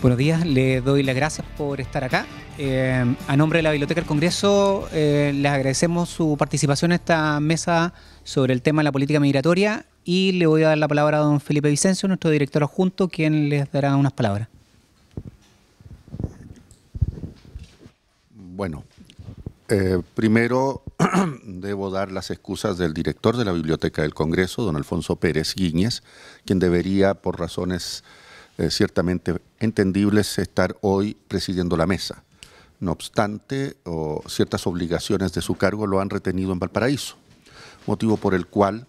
Buenos días, le doy las gracias por estar acá. Eh, a nombre de la Biblioteca del Congreso, eh, les agradecemos su participación en esta mesa sobre el tema de la política migratoria y le voy a dar la palabra a don Felipe Vicencio, nuestro director adjunto, quien les dará unas palabras. Bueno, eh, primero debo dar las excusas del director de la Biblioteca del Congreso, don Alfonso Pérez Guíñez, quien debería, por razones eh, ciertamente ciertamente entendibles estar hoy presidiendo la mesa. No obstante, ciertas obligaciones de su cargo lo han retenido en Valparaíso, motivo por el cual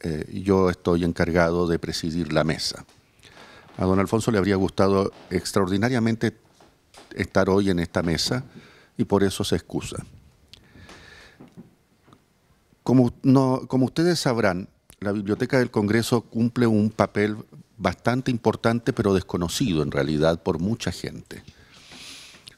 eh, yo estoy encargado de presidir la mesa. A don Alfonso le habría gustado extraordinariamente estar hoy en esta mesa y por eso se excusa. Como, no, como ustedes sabrán, la Biblioteca del Congreso cumple un papel bastante importante, pero desconocido en realidad por mucha gente.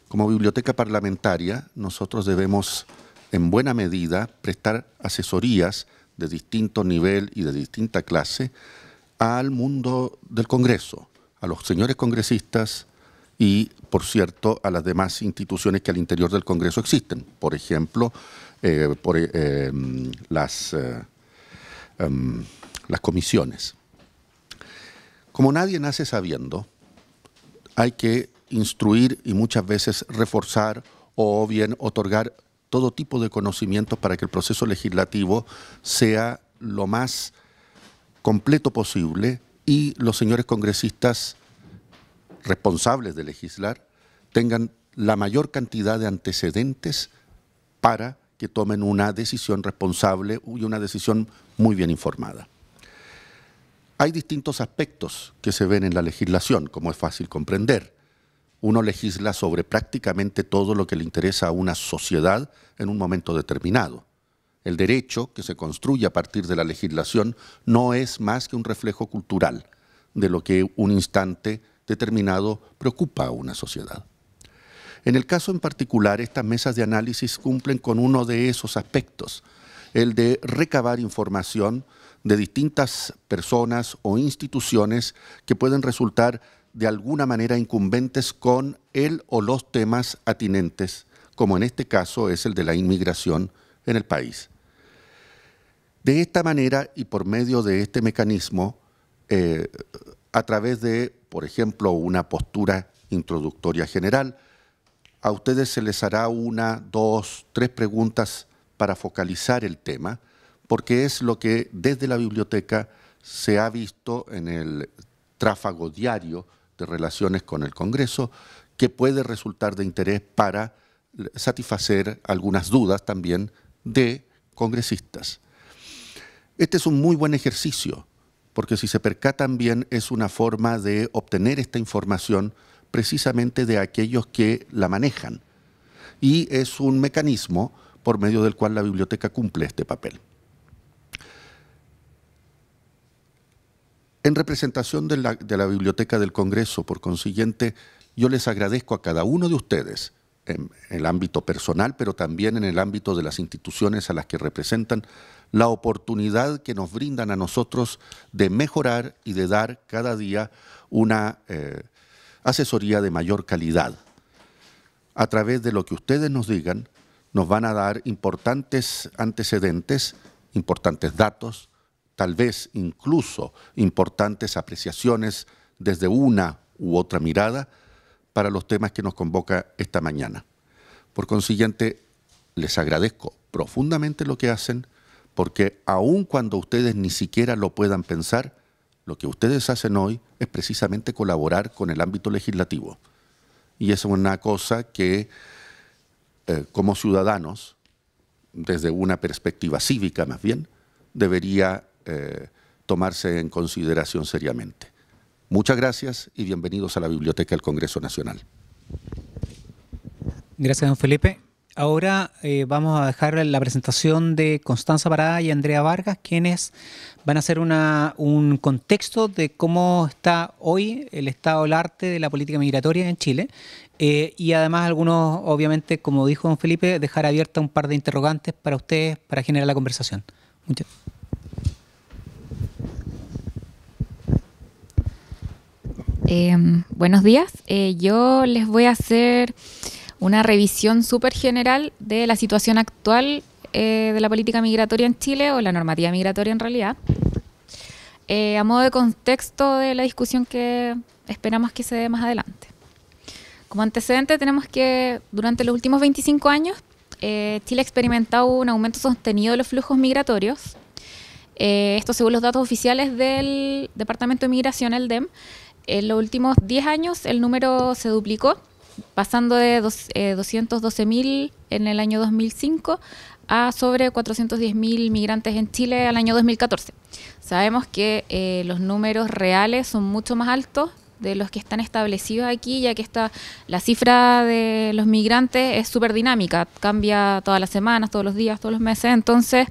Como biblioteca parlamentaria, nosotros debemos en buena medida prestar asesorías de distinto nivel y de distinta clase al mundo del Congreso, a los señores congresistas y, por cierto, a las demás instituciones que al interior del Congreso existen. Por ejemplo, eh, por, eh, em, las, eh, em, las comisiones. Como nadie nace sabiendo, hay que instruir y muchas veces reforzar o bien otorgar todo tipo de conocimientos para que el proceso legislativo sea lo más completo posible y los señores congresistas responsables de legislar tengan la mayor cantidad de antecedentes para que tomen una decisión responsable y una decisión muy bien informada. Hay distintos aspectos que se ven en la legislación, como es fácil comprender. Uno legisla sobre prácticamente todo lo que le interesa a una sociedad en un momento determinado. El derecho que se construye a partir de la legislación no es más que un reflejo cultural de lo que un instante determinado preocupa a una sociedad. En el caso en particular, estas mesas de análisis cumplen con uno de esos aspectos, el de recabar información de distintas personas o instituciones que pueden resultar de alguna manera incumbentes con el o los temas atinentes, como en este caso es el de la inmigración en el país. De esta manera y por medio de este mecanismo, eh, a través de, por ejemplo, una postura introductoria general, a ustedes se les hará una, dos, tres preguntas para focalizar el tema porque es lo que desde la biblioteca se ha visto en el tráfago diario de relaciones con el Congreso, que puede resultar de interés para satisfacer algunas dudas también de congresistas. Este es un muy buen ejercicio, porque si se percatan bien es una forma de obtener esta información precisamente de aquellos que la manejan. Y es un mecanismo por medio del cual la biblioteca cumple este papel. en representación de la, Biblioteca del Congreso. Por consiguiente, yo les agradezco a cada uno de ustedes, en el ámbito personal, pero también en el ámbito de las instituciones a las que representan, la oportunidad que nos brindan a nosotros de mejorar y de dar cada día una eh, asesoría de mayor calidad. A través de lo que ustedes nos digan, nos van a dar importantes antecedentes, importantes datos, tal vez incluso importantes apreciaciones desde una u otra mirada para los temas que nos convoca esta mañana. Por consiguiente, les agradezco profundamente lo que hacen, porque aun cuando ustedes ni siquiera lo puedan pensar, lo que ustedes hacen hoy es precisamente colaborar con el ámbito legislativo. Y es una cosa que eh, como ciudadanos, desde una perspectiva cívica más bien, debería eh, tomarse en consideración seriamente. Muchas gracias y bienvenidos a la Biblioteca del Congreso Nacional. Gracias, don Felipe. Ahora eh, vamos a dejar la presentación de Constanza Parada y Andrea Vargas, quienes van a hacer un contexto de cómo está hoy el estado del arte de la política migratoria en Chile. Eh, y además algunos, obviamente, como dijo don Felipe, dejar abierta un par de interrogantes para ustedes para generar la conversación. Muchas gracias. Em, buenos días. Eh, yo les voy a hacer una revisión súper general de la situación actual eh, de la política migratoria en Chile o la normativa migratoria en realidad. Eh, a modo de contexto de la discusión que esperamos que se dé más adelante. Como antecedente tenemos que durante los últimos 25 años Chile ha experimentado un aumento sostenido de los flujos migratorios. esto según los datos oficiales del Departamento de Migración, el DEM, en los últimos 10 años el número se duplicó, pasando de 212.000 eh, en el año 2005 a sobre 410.000 migrantes en Chile al año 2014. Sabemos que eh, los números reales son mucho más altos de los que están establecidos aquí, ya que esta, la cifra de los migrantes es súper dinámica, cambia todas las semanas, todos los días, todos los meses, entonces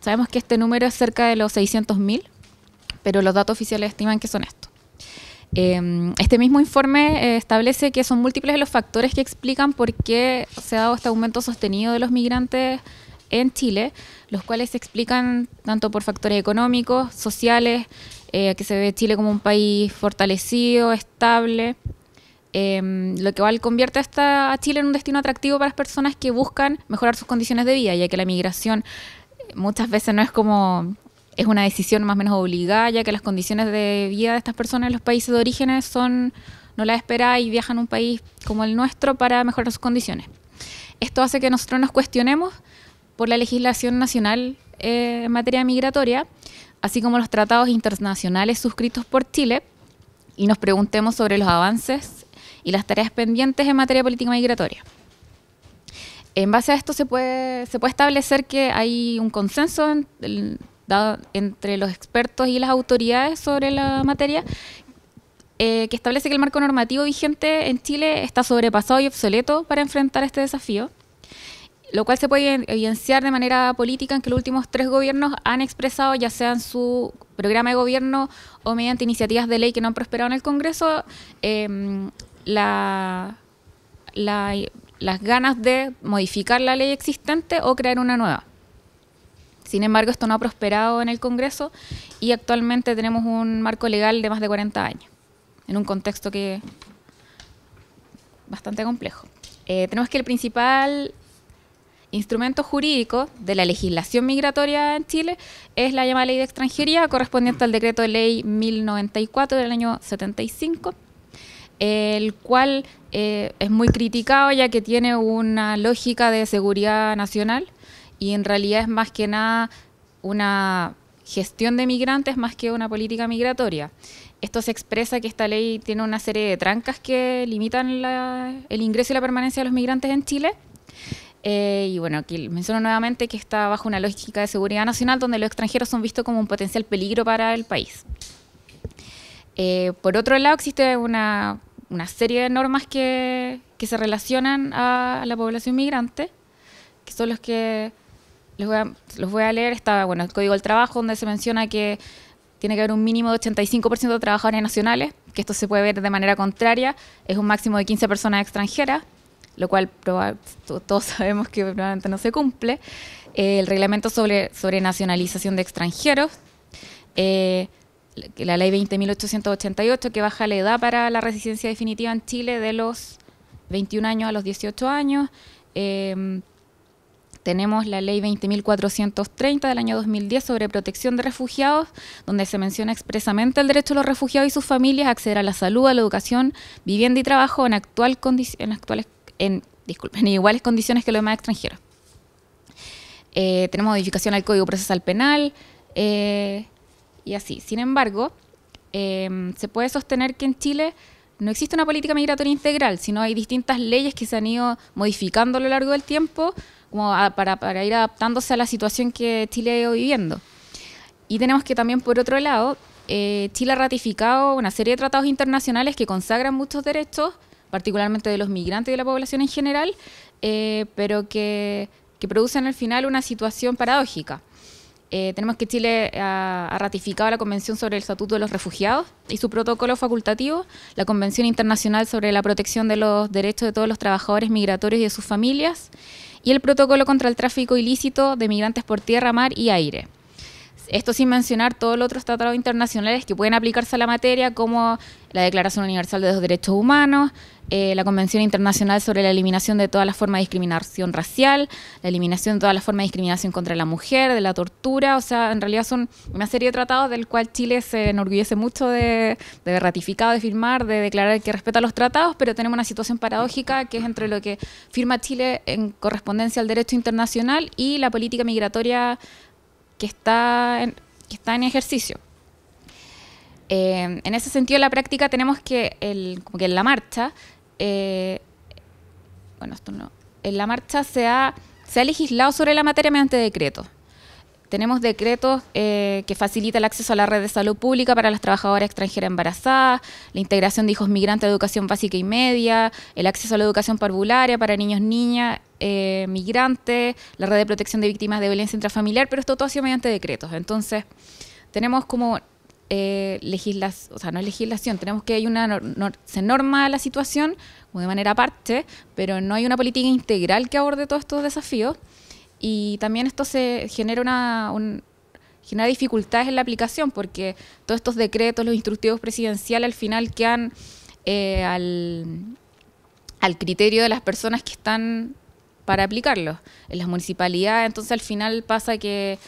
sabemos que este número es cerca de los 600.000, pero los datos oficiales estiman que son estos. Em, este mismo informe eh, establece que son múltiples los factores que explican por qué se ha dado este aumento sostenido de los migrantes en Chile, los cuales se explican tanto por factores económicos, sociales, eh, que se ve Chile como un país fortalecido, estable, em, lo que igual convierte a, a Chile en un destino atractivo para las personas que buscan mejorar sus condiciones de vida, ya que la migración eh, muchas veces no es como es una decisión más o menos obligada, ya que las condiciones de vida de estas personas en los países de origen son no las espera y viajan a un país como el nuestro para mejorar sus condiciones. Esto hace que nosotros nos cuestionemos por la legislación nacional eh, en materia migratoria, así como los tratados internacionales suscritos por Chile, y nos preguntemos sobre los avances y las tareas pendientes en materia política migratoria. En base a esto se puede, se puede establecer que hay un consenso dado entre los expertos y las autoridades sobre la materia, eh, que establece que el marco normativo vigente en Chile está sobrepasado y obsoleto para enfrentar este desafío, lo cual se puede evidenciar de manera política en que los últimos tres gobiernos han expresado, ya sea en su programa de gobierno o mediante iniciativas de ley que no han prosperado en el Congreso, em, las ganas de modificar la ley existente o crear una nueva. Sin embargo, esto no ha prosperado en el Congreso y actualmente tenemos un marco legal de más de 40 años, en un contexto que bastante complejo. Eh, tenemos que el principal instrumento jurídico de la legislación migratoria en Chile es la llamada Ley de Extranjería, correspondiente al decreto de ley 1094 del año 75, el cual eh, es muy criticado ya que tiene una lógica de seguridad nacional y en realidad es más que nada una gestión de migrantes más que una política migratoria. Esto se expresa que esta ley tiene una serie de trancas que limitan el ingreso y la permanencia de los migrantes en Chile. Eh, y bueno, aquí menciono nuevamente que está bajo una lógica de seguridad nacional donde los extranjeros son vistos como un potencial peligro para el país. Eh, por otro lado, existe una, una serie de normas que, que se relacionan a la población migrante, que son los que los voy a leer, está bueno, el Código del Trabajo, donde se menciona que tiene que haber un mínimo de 85% de trabajadores nacionales, que esto se puede ver de manera contraria, es un máximo de 15 personas extranjeras, lo cual todos sabemos que probablemente no se cumple. Eh, el reglamento sobre, sobre nacionalización de extranjeros, eh, la ley 20.888 que baja la edad para la residencia definitiva en Chile de los 21 años a los 18 años. Eh, tenemos la ley 20.430 del año 2010 sobre protección de refugiados, donde se menciona expresamente el derecho de los refugiados y sus familias a acceder a la salud, a la educación, vivienda y trabajo en, actual en actuales en, iguales condiciones que los demás extranjeros. Eh, tenemos modificación al Código Procesal Penal eh, y así. Sin embargo, eh, se puede sostener que en Chile no existe una política migratoria integral, sino hay distintas leyes que se han ido modificando a lo largo del tiempo como para, ir adaptándose a la situación que Chile ha ido viviendo. Y tenemos que también, por otro lado, eh, Chile ha ratificado una serie de tratados internacionales que consagran muchos derechos, particularmente de los migrantes y de la población en general, eh, pero que, producen al final una situación paradójica. Eh, tenemos que Chile ha, ratificado la Convención sobre el Estatuto de los Refugiados y su protocolo facultativo, la Convención Internacional sobre la Protección de los Derechos de todos los Trabajadores Migratorios y de sus Familias, y el protocolo contra el tráfico ilícito de migrantes por tierra, mar y aire. Esto sin mencionar todos los otros tratados internacionales que pueden aplicarse a la materia, como la Declaración Universal de los Derechos Humanos, eh, la Convención Internacional sobre la Eliminación de todas las formas de discriminación racial, la eliminación de todas las formas de discriminación contra la mujer, de la tortura. O sea, en realidad son una serie de tratados del cual Chile se enorgullece mucho de, de haber ratificado, de firmar, de declarar que respeta los tratados, pero tenemos una situación paradójica que es entre lo que firma Chile en correspondencia al derecho internacional y la política migratoria que está en, que está en ejercicio. Eh, en ese sentido, en la práctica tenemos que, el, como que en la marcha, eh, bueno, esto no, en la marcha se ha, legislado sobre la materia mediante decretos. Tenemos decretos eh, que facilitan el acceso a la red de salud pública para las trabajadoras extranjeras embarazadas, la integración de hijos migrantes a educación básica y media, el acceso a la educación parvularia para niños, niñas eh, migrantes, la red de protección de víctimas de violencia intrafamiliar, pero esto todo ha sido mediante decretos. Entonces, tenemos como eh, legislación, o sea, no es legislación, tenemos que hay una, se norma la situación de manera aparte, pero no hay una política integral que aborde todos estos desafíos y también esto se genera una, un, genera dificultades en la aplicación porque todos estos decretos, los instructivos presidenciales al final quedan eh, al, al criterio de las personas que están para aplicarlos en las municipalidades. Entonces al final pasa que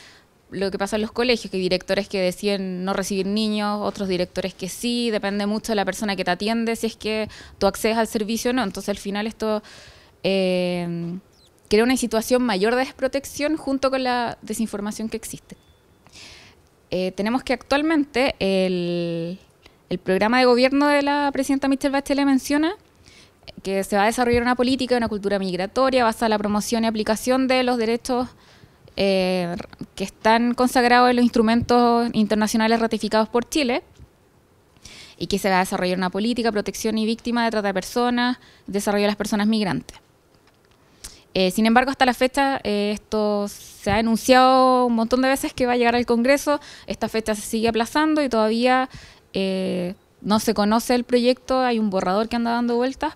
lo que pasa en los colegios, que hay directores que deciden no recibir niños, otros directores que sí, depende mucho de la persona que te atiende, si es que tú accedes al servicio o no. Entonces al final esto eh, crea una situación mayor de desprotección junto con la desinformación que existe. Eh, tenemos que actualmente el, el programa de gobierno de la presidenta Michelle Bachelet menciona que se va a desarrollar una política y una cultura migratoria basada en la promoción y aplicación de los derechos eh, que están consagrados en los instrumentos internacionales ratificados por Chile y que se va a desarrollar una política, protección y víctima de trata de personas, desarrollo de las personas migrantes. Eh, sin embargo, hasta la fecha eh, esto se ha enunciado un montón de veces que va a llegar al Congreso, esta fecha se sigue aplazando y todavía no se conoce el proyecto, hay un borrador que anda dando vueltas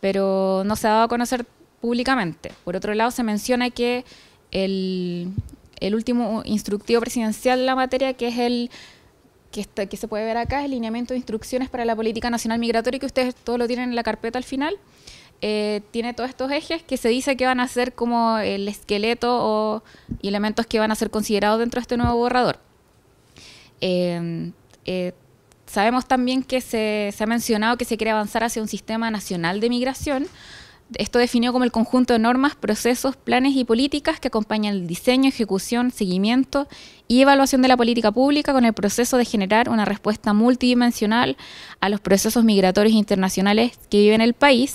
pero no se ha dado a conocer públicamente. Por otro lado, se menciona que el, el último instructivo presidencial de la materia, que es el que, que se puede ver acá, es el lineamiento de instrucciones para la política nacional migratoria, que ustedes todo lo tienen en la carpeta al final, eh, tiene todos estos ejes que se dice que van a ser como el esqueleto o elementos que van a ser considerados dentro de este nuevo borrador. Eh, eh, sabemos también que se, ha mencionado que se quiere avanzar hacia un sistema nacional de migración. Esto definió como el conjunto de normas, procesos, planes y políticas que acompañan el diseño, ejecución, seguimiento y evaluación de la política pública con el proceso de generar una respuesta multidimensional a los procesos migratorios internacionales que vive en el país.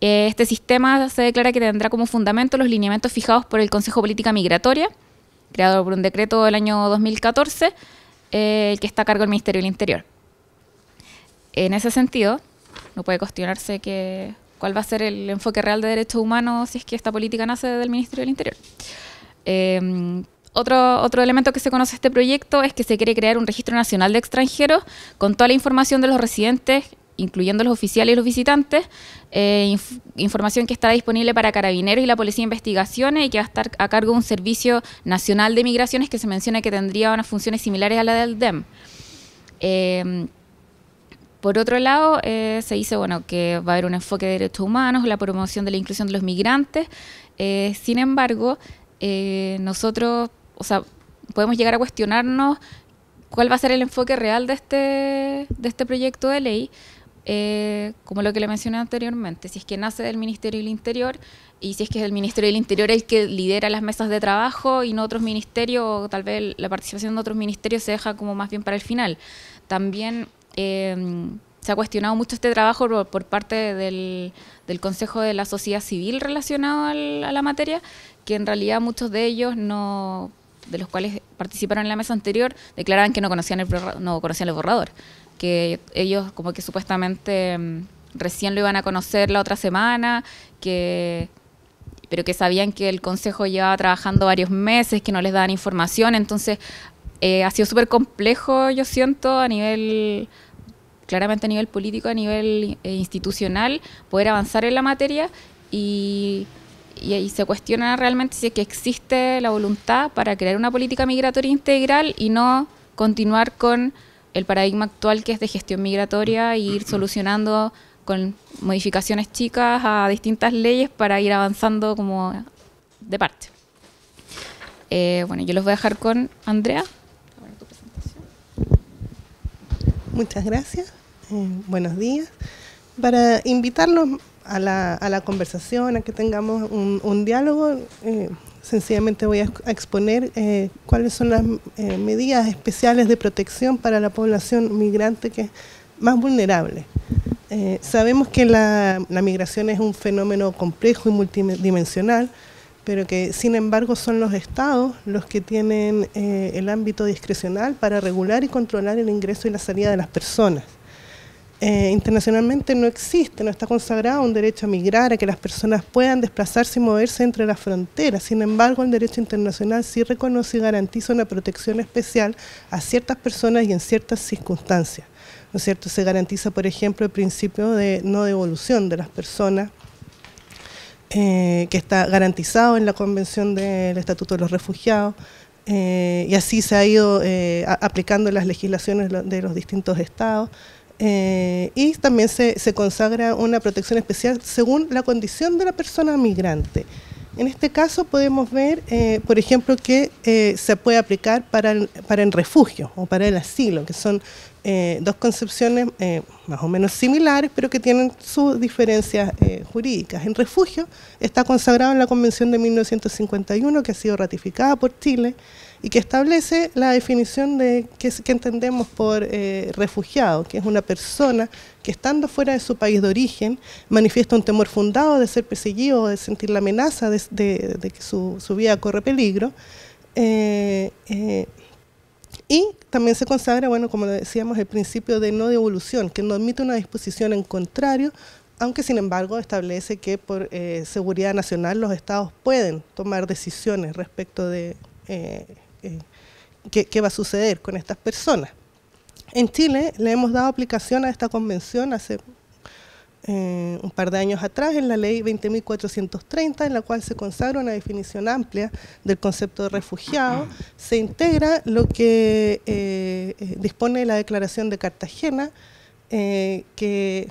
Eh, este sistema se declara que tendrá como fundamento los lineamientos fijados por el Consejo Política Migratoria, creado por un decreto del año 2014 eh, el que está a cargo del Ministerio del Interior. En ese sentido, no puede cuestionarse cuál va a ser el enfoque real de derechos humanos si es que esta política nace del Ministerio del Interior. Em, otro, otro elemento que se conoce de este proyecto es que se quiere crear un registro nacional de extranjeros con toda la información de los residentes incluyendo los oficiales y los visitantes, eh, información que está disponible para carabineros y la Policía de Investigaciones y que va a estar a cargo de un Servicio Nacional de Migraciones que se menciona que tendría unas funciones similares a la del DEM. E por otro lado, eh, se dice bueno, que va a haber un enfoque de derechos humanos, la promoción de la inclusión de los migrantes. Eh, sin embargo, nosotros podemos llegar a cuestionarnos cuál va a ser el enfoque real de este, este proyecto de ley. Eh, como lo que le mencioné anteriormente, si es que nace del Ministerio del Interior y si es que es el Ministerio del Interior el que lidera las mesas de trabajo y no otros ministerios, o tal vez la participación de otros ministerios se deja como más bien para el final. También em, se ha cuestionado mucho este trabajo por, parte del, Consejo de la Sociedad Civil relacionado a la materia, que en realidad muchos de ellos no de los cuales participaron en la mesa anterior, declaraban que no conocían el, no conocían el borrador que ellos como que supuestamente mm, recién lo iban a conocer la otra semana, que pero que sabían que el consejo llevaba trabajando varios meses, que no les daban información, entonces eh, ha sido súper complejo, yo siento, a nivel claramente a nivel político, a nivel eh, institucional, poder avanzar en la materia y, y, y, se cuestiona realmente si es que existe la voluntad para crear una política migratoria integral y no continuar con el paradigma actual que es de gestión migratoria e ir solucionando con modificaciones chicas a distintas leyes para ir avanzando como de parte. Eh, bueno, yo los voy a dejar con Andrea. Muchas gracias. Eh, buenos días. Para invitarlos a la, a la, conversación, a que tengamos un, diálogo, eh, sencillamente voy a, exponer eh, cuáles son las eh, medidas especiales de protección para la población migrante que es más vulnerable. Eh, sabemos que la, migración es un fenómeno complejo y multidimensional, pero que sin embargo son los estados los que tienen el ámbito discrecional para regular y controlar el ingreso y la salida de las personas. Eh, internacionalmente no existe, no está consagrado un derecho a migrar, a que las personas puedan desplazarse y moverse entre las fronteras. Sin embargo, el derecho internacional sí reconoce y garantiza una protección especial a ciertas personas y en ciertas circunstancias. es cierto? Se garantiza, por ejemplo, el principio de no devolución de las personas eh, que está garantizado en la Convención del Estatuto de los Refugiados, eh, y así se ha ido aplicando las legislaciones de los distintos estados. Eh, y también se, consagra una protección especial según la condición de la persona migrante. En este caso podemos ver, eh, por ejemplo, que eh, se puede aplicar para el, refugio o para el asilo, que son dos concepciones más o menos similares, pero que tienen sus diferencias jurídicas. En refugio está consagrado en la Convención de 1951, que ha sido ratificada por Chile, y que establece la definición de que, que entendemos por eh, refugiado, que es una persona que estando fuera de su país de origen manifiesta un temor fundado de ser perseguido, de sentir la amenaza de, que su, vida corre peligro. Eh, eh, y también se consagra, bueno, como decíamos, el principio de no devolución, que no admite una disposición en contrario aunque sin embargo establece que por seguridad nacional los estados pueden tomar decisiones respecto de eh, qué, va a suceder con estas personas. En Chile le hemos dado aplicación a esta convención hace eh, un par de años atrás en la ley 20.430, en la cual se consagra una definición amplia del concepto de refugiado, se integra lo que eh, dispone la Declaración de Cartagena, que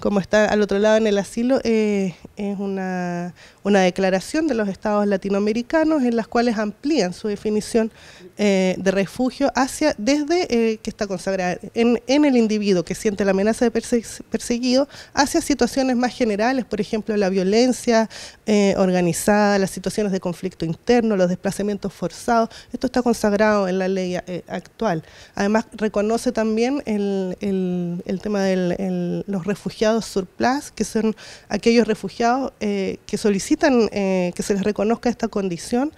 como está al otro lado en el asilo, es una, una declaración de los estados latinoamericanos en las cuales amplían su definición eh, de refugio hacia desde eh, que está consagrada en, el individuo que siente la amenaza de perseguido hacia situaciones más generales, por ejemplo la violencia eh, organizada, las situaciones de conflicto interno, los desplazamientos forzados. Esto está consagrado en la ley actual. Además reconoce también el, el tema de los refugiados surplus, que son aquellos refugiados que solicitan eh, que se les reconozca esta condición,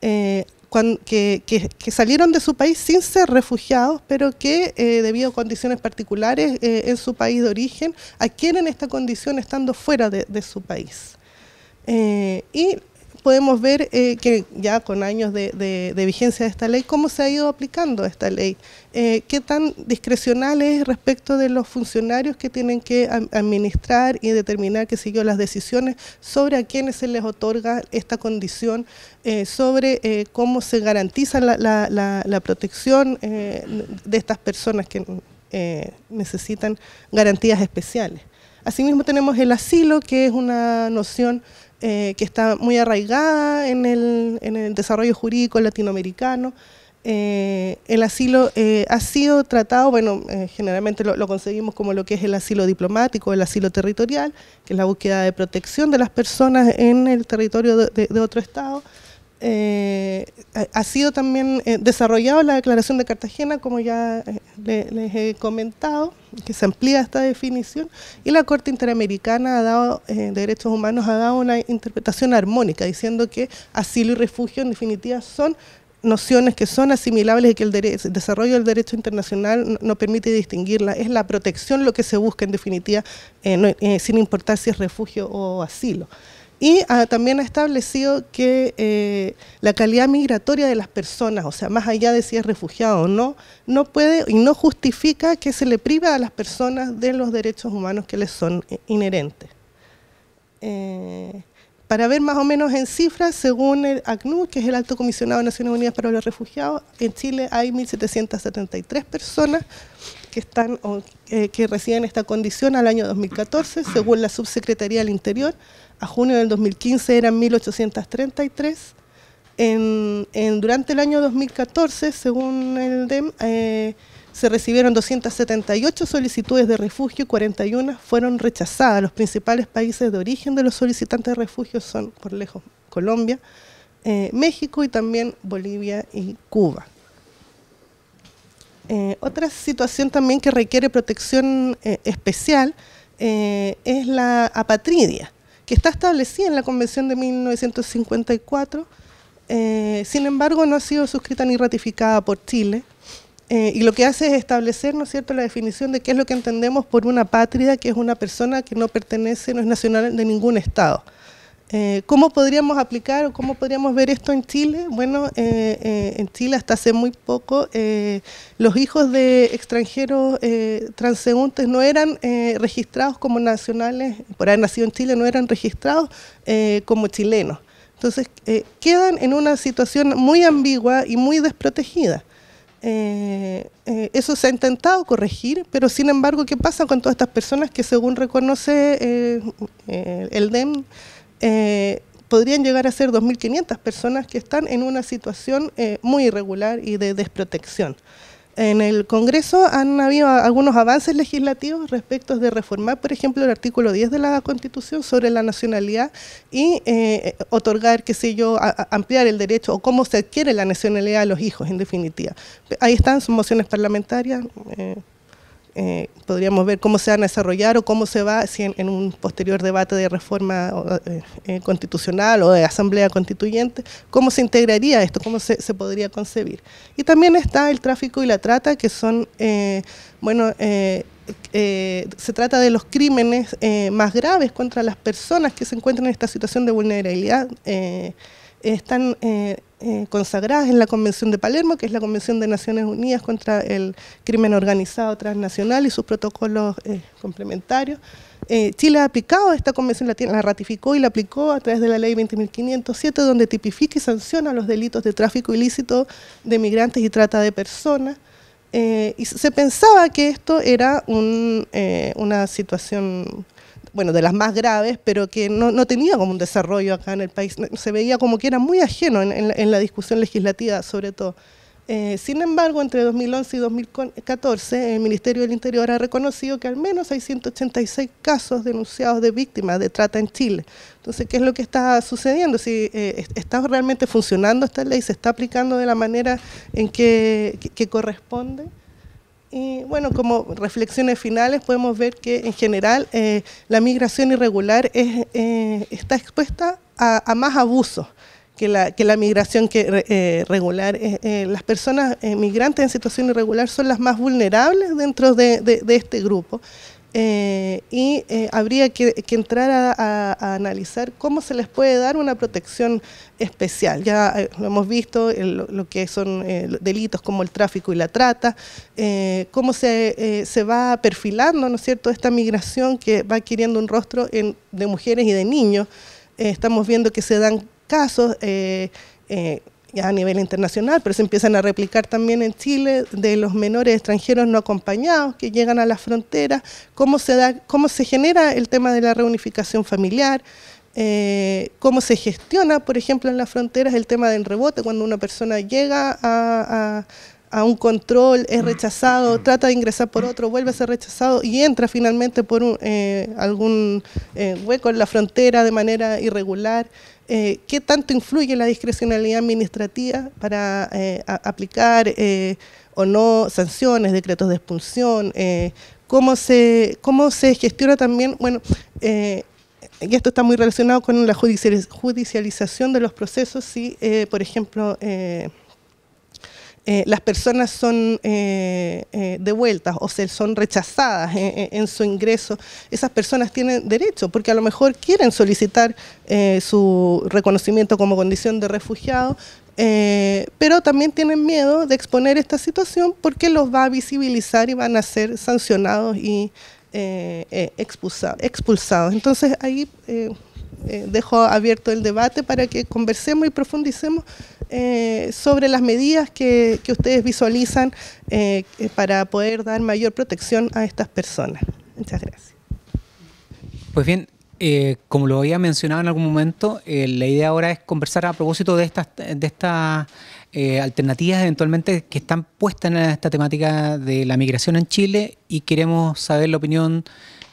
eh, que, salieron de su país sin ser refugiados, pero que eh, debido a condiciones particulares en su país de origen adquieren esta condición estando fuera de, su país. y podemos ver eh, que ya con años de, vigencia de esta ley, cómo se ha ido aplicando esta ley, eh, qué tan discrecional es respecto de los funcionarios que tienen que administrar y determinar que siguió las decisiones sobre a quienes se les otorga esta condición, eh, sobre cómo se garantiza la protección de estas personas que necesitan garantías especiales. Asimismo tenemos el asilo, que es una noción eh, que está muy arraigada en el, desarrollo jurídico latinoamericano. Eh, el asilo eh, ha sido tratado, bueno, generalmente lo, lo, conseguimos como lo que es el asilo diplomático, el asilo territorial, que es la búsqueda de protección de las personas en el territorio de otro Estado eh, ha sido también eh, desarrollado la Declaración de Cartagena, como ya eh, les he comentado, que se amplía esta definición, y la Corte Interamericana ha dado, eh, de Derechos Humanos ha dado una interpretación armónica, diciendo que asilo y refugio en definitiva son nociones que son asimilables y que el, desarrollo del derecho internacional no, permite distinguirla Es la protección lo que se busca en definitiva, sin importar si es refugio o asilo. Y ah, también ha establecido que eh, la calidad migratoria de las personas, o sea, más allá de si es refugiado o no, no puede y no justifica que se le prive a las personas de los derechos humanos que les son eh, inherentes. Eh, para ver más o menos en cifras, según el ACNUR, que es el Alto Comisionado de Naciones Unidas para los Refugiados, en Chile hay 1.773 personas que, están, o, eh, que reciben esta condición al año 2014, según la Subsecretaría del Interior, a junio del 2015 eran 1833. En, durante el año 2014, según el DEM, eh, se recibieron 278 solicitudes de refugio y 41 fueron rechazadas. Los principales países de origen de los solicitantes de refugio son, por lejos, Colombia, eh, México y también Bolivia y Cuba. Eh, otra situación también que requiere protección eh, especial eh, es la apatridia, que está establecida en la Convención de 1954, sin embargo no ha sido suscrita ni ratificada por Chile, y lo que hace es establecer ¿no es cierto? la definición de qué es lo que entendemos por una apátrida, que es una persona que no pertenece, no es nacional de ningún Estado. Eh, ¿Cómo podríamos aplicar o cómo podríamos ver esto en Chile? Bueno, eh, eh, en Chile hasta hace muy poco los hijos de extranjeros transeúntes no eran registrados como nacionales, por haber nacido en Chile no eran registrados como chilenos. Entonces quedan en una situación muy ambigua y muy desprotegida. eso se ha intentado corregir, pero sin embargo, ¿qué pasa con todas estas personas que según reconoce el DEM eh, podrían llegar a ser 2.500 personas que están en una situación eh, muy irregular y de desprotección. En el Congreso han habido algunos avances legislativos respecto de reformar, por ejemplo, el artículo 10 de la Constitución sobre la nacionalidad y eh, otorgar, qué sé yo, ampliar el derecho o cómo se adquiere la nacionalidad a los hijos, en definitiva. Ahí están sus mociones parlamentarias. Eh, podríamos ver cómo se van a desarrollar o cómo se va si en, un posterior debate de reforma eh, eh, constitucional o de asamblea constituyente, cómo se integraría esto, cómo se, podría concebir. Y también está el tráfico y la trata, que son, bueno, se trata de los crímenes más graves contra las personas que se encuentran en esta situación de vulnerabilidad. están eh, consagradas en la Convención de Palermo, que es la Convención de Naciones Unidas contra el Crimen Organizado Transnacional y sus protocolos eh, complementarios. Eh, Chile ha aplicado esta convención, la, ratificó y la aplicó a través de la ley 20.507, donde tipifica y sanciona los delitos de tráfico ilícito de migrantes y trata de personas. Eh, y se pensaba que esto era una situación bueno, de las más graves, pero que no, tenía como un desarrollo acá en el país. Se veía como que era muy ajeno en, la discusión legislativa, sobre todo. Eh, sin embargo, entre 2011 y 2014, el Ministerio del Interior ha reconocido que al menos hay 186 casos denunciados de víctimas de trata en Chile. Entonces, ¿qué es lo que está sucediendo? Si eh, está realmente funcionando esta ley, se está aplicando de la manera en que corresponde. Y bueno, como reflexiones finales podemos ver que en general eh, la migración irregular es, eh, está expuesta a, más abusos que la, que la migración que, eh, regular. las personas migrantes en situación irregular son las más vulnerables dentro de este grupo. Eh, y eh, habría que, entrar a, analizar cómo se les puede dar una protección especial. Ya eh, lo hemos visto, lo, que son delitos como el tráfico y la trata, cómo se, se, va perfilando, ¿no es cierto?, esta migración que va adquiriendo un rostro de mujeres y de niños. estamos viendo que se dan casos ya a nivel internacional, pero se empiezan a replicar también en Chile de los menores extranjeros no acompañados que llegan a las fronteras, cómo se, da, cómo se genera el tema de la reunificación familiar, eh, cómo se gestiona, por ejemplo, en las fronteras el tema del rebote, cuando una persona llega a, a un control, es mm. rechazado, mm. trata de ingresar por mm. otro, vuelve a ser rechazado y entra finalmente por eh, algún eh, hueco en la frontera de manera irregular. Eh, ¿Qué tanto influye la discrecionalidad administrativa para aplicar o no sanciones, decretos de expulsión? ¿cómo, se, ¿Cómo se gestiona también? Bueno, y esto está muy relacionado con la judicialización de los procesos, si, por ejemplo, eh, las personas son eh, eh devueltas o son rechazadas en su ingreso, esas personas tienen derecho, porque a lo mejor quieren solicitar eh, su reconocimiento como condición de refugiado, pero también tienen miedo de exponer esta situación porque los va a visibilizar y van a ser sancionados y eh expulsados. Entonces ahí eh, dejo abierto el debate para que conversemos y profundicemos eh, sobre las medidas que, ustedes visualizan eh, para poder dar mayor protección a estas personas. Muchas gracias. Pues bien, como lo había mencionado en algún momento, la idea ahora es conversar a propósito de estas de estas alternativas eventualmente que están puestas en esta temática de la migración en Chile y queremos saber la opinión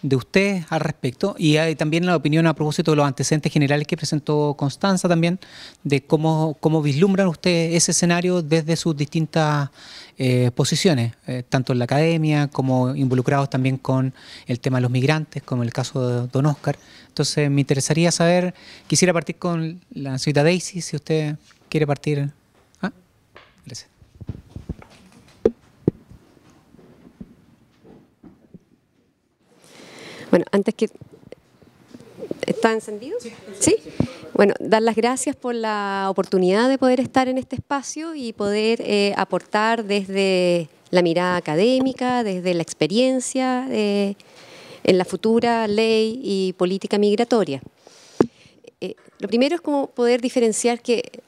de usted al respecto y hay también la opinión a propósito de los antecedentes generales que presentó Constanza también, de cómo, cómo vislumbran ustedes ese escenario desde sus distintas eh, posiciones, eh, tanto en la academia como involucrados también con el tema de los migrantes, como el caso de Don Oscar. Entonces me interesaría saber, quisiera partir con la señorita Daisy, si usted quiere partir. Ah, gracias. Bueno, antes que... ¿Está encendido? ¿Sí? Bueno, dar las gracias por la oportunidad de poder estar en este espacio y poder eh, aportar desde la mirada académica, desde la experiencia eh, en la futura ley y política migratoria. Eh, lo primero es como poder diferenciar que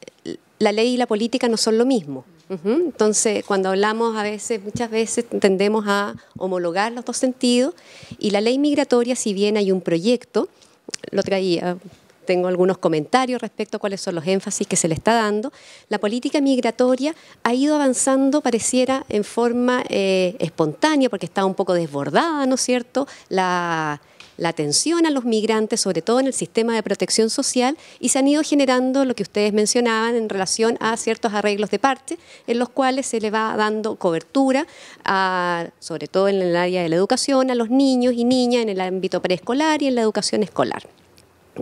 la ley y la política no son lo mismo. Entonces, cuando hablamos a veces, muchas veces tendemos a homologar los dos sentidos y la ley migratoria, si bien hay un proyecto, lo traía, tengo algunos comentarios respecto a cuáles son los énfasis que se le está dando. La política migratoria ha ido avanzando, pareciera, en forma eh, espontánea, porque está un poco desbordada, ¿no es cierto?, la, la atención a los migrantes, sobre todo en el sistema de protección social, y se han ido generando lo que ustedes mencionaban en relación a ciertos arreglos de parte, en los cuales se le va dando cobertura, sobre todo en el área de la educación, a los niños y niñas en el ámbito preescolar y en la educación escolar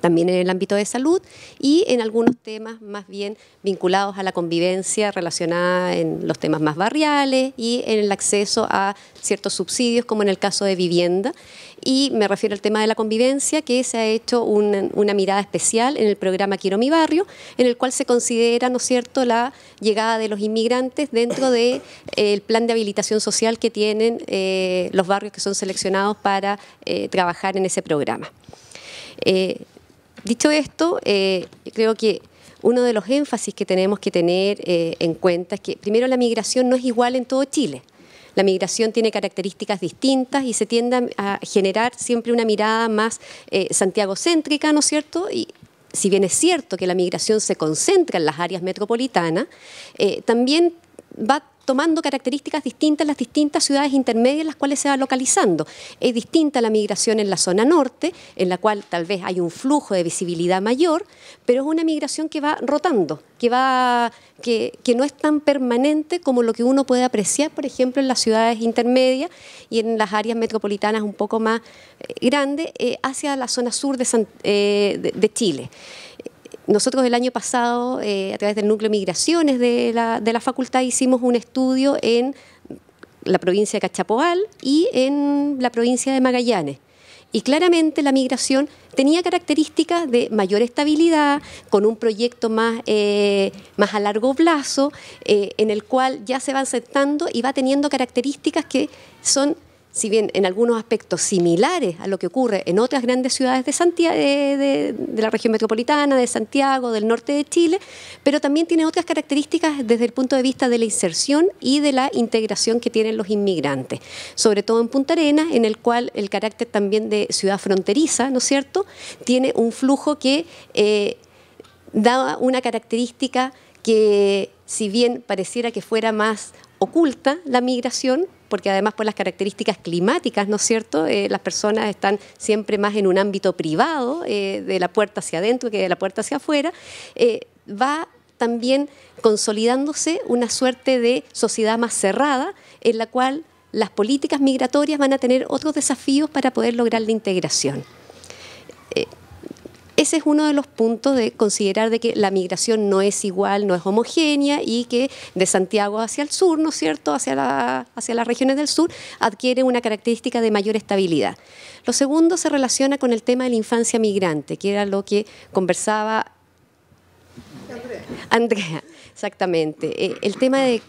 también en el ámbito de salud y en algunos temas más bien vinculados a la convivencia relacionada en los temas más barriales y en el acceso a ciertos subsidios como en el caso de vivienda. Y me refiero al tema de la convivencia que se ha hecho una, mirada especial en el programa Quiero mi barrio, en el cual se considera, ¿no cierto?, la llegada de los inmigrantes dentro del de, eh, plan de habilitación social que tienen eh, los barrios que son seleccionados para eh, trabajar en ese programa dicho esto, eh, creo que uno de los énfasis que tenemos que tener eh, en cuenta es que primero la migración no es igual en todo Chile. La migración tiene características distintas y se tiende a generar siempre una mirada más eh, santiagocéntrica, ¿no es cierto? Y, si bien es cierto que la migración se concentra en las áreas metropolitanas, también va tomando características distintas las distintas ciudades intermedias en las cuales se va localizando. Es distinta la migración en la zona norte, en la cual tal vez hay un flujo de visibilidad mayor, pero es una migración que va rotando, que, va, que, no es tan permanente como lo que uno puede apreciar, por ejemplo, en las ciudades intermedias y en las áreas metropolitanas un poco más eh, grandes, eh, hacia la zona sur de eh, Chile. Nosotros el año pasado, eh, a través del núcleo Migraciones de la, de la facultad, hicimos un estudio en la provincia de Cachapoal y en la provincia de Magallanes. Y claramente la migración tenía características de mayor estabilidad, con un proyecto más, eh, más a largo plazo, eh, en el cual ya se va aceptando y va teniendo características que son si bien en algunos aspectos similares a lo que ocurre en otras grandes ciudades de, de, la región metropolitana, de Santiago, del norte de Chile, pero también tiene otras características desde el punto de vista de la inserción y de la integración que tienen los inmigrantes, sobre todo en Punta Arenas, en el cual el carácter también de ciudad fronteriza, ¿no es cierto?, tiene un flujo que daba eh, da una característica que si bien pareciera que fuera más oculta la migración, porque además por las características climáticas, ¿no es cierto? Eh, las personas están siempre más en un ámbito privado, eh, de la puerta hacia adentro que de la puerta hacia afuera, eh, va también consolidándose una suerte de sociedad más cerrada en la cual las políticas migratorias van a tener otros desafíos para poder lograr la integración ese es uno de los puntos de considerar de que la migración no es igual, no es homogénea y que de Santiago hacia el sur, ¿no es cierto?, hacia, hacia las regiones del sur, adquiere una característica de mayor estabilidad. Lo segundo se relaciona con el tema de la infancia migrante, que era lo que conversaba Andrea. Andrea, exactamente. Eh, el tema de,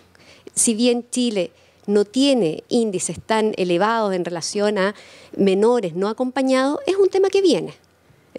si bien Chile no tiene índices tan elevados en relación a menores no acompañados, es un tema que viene.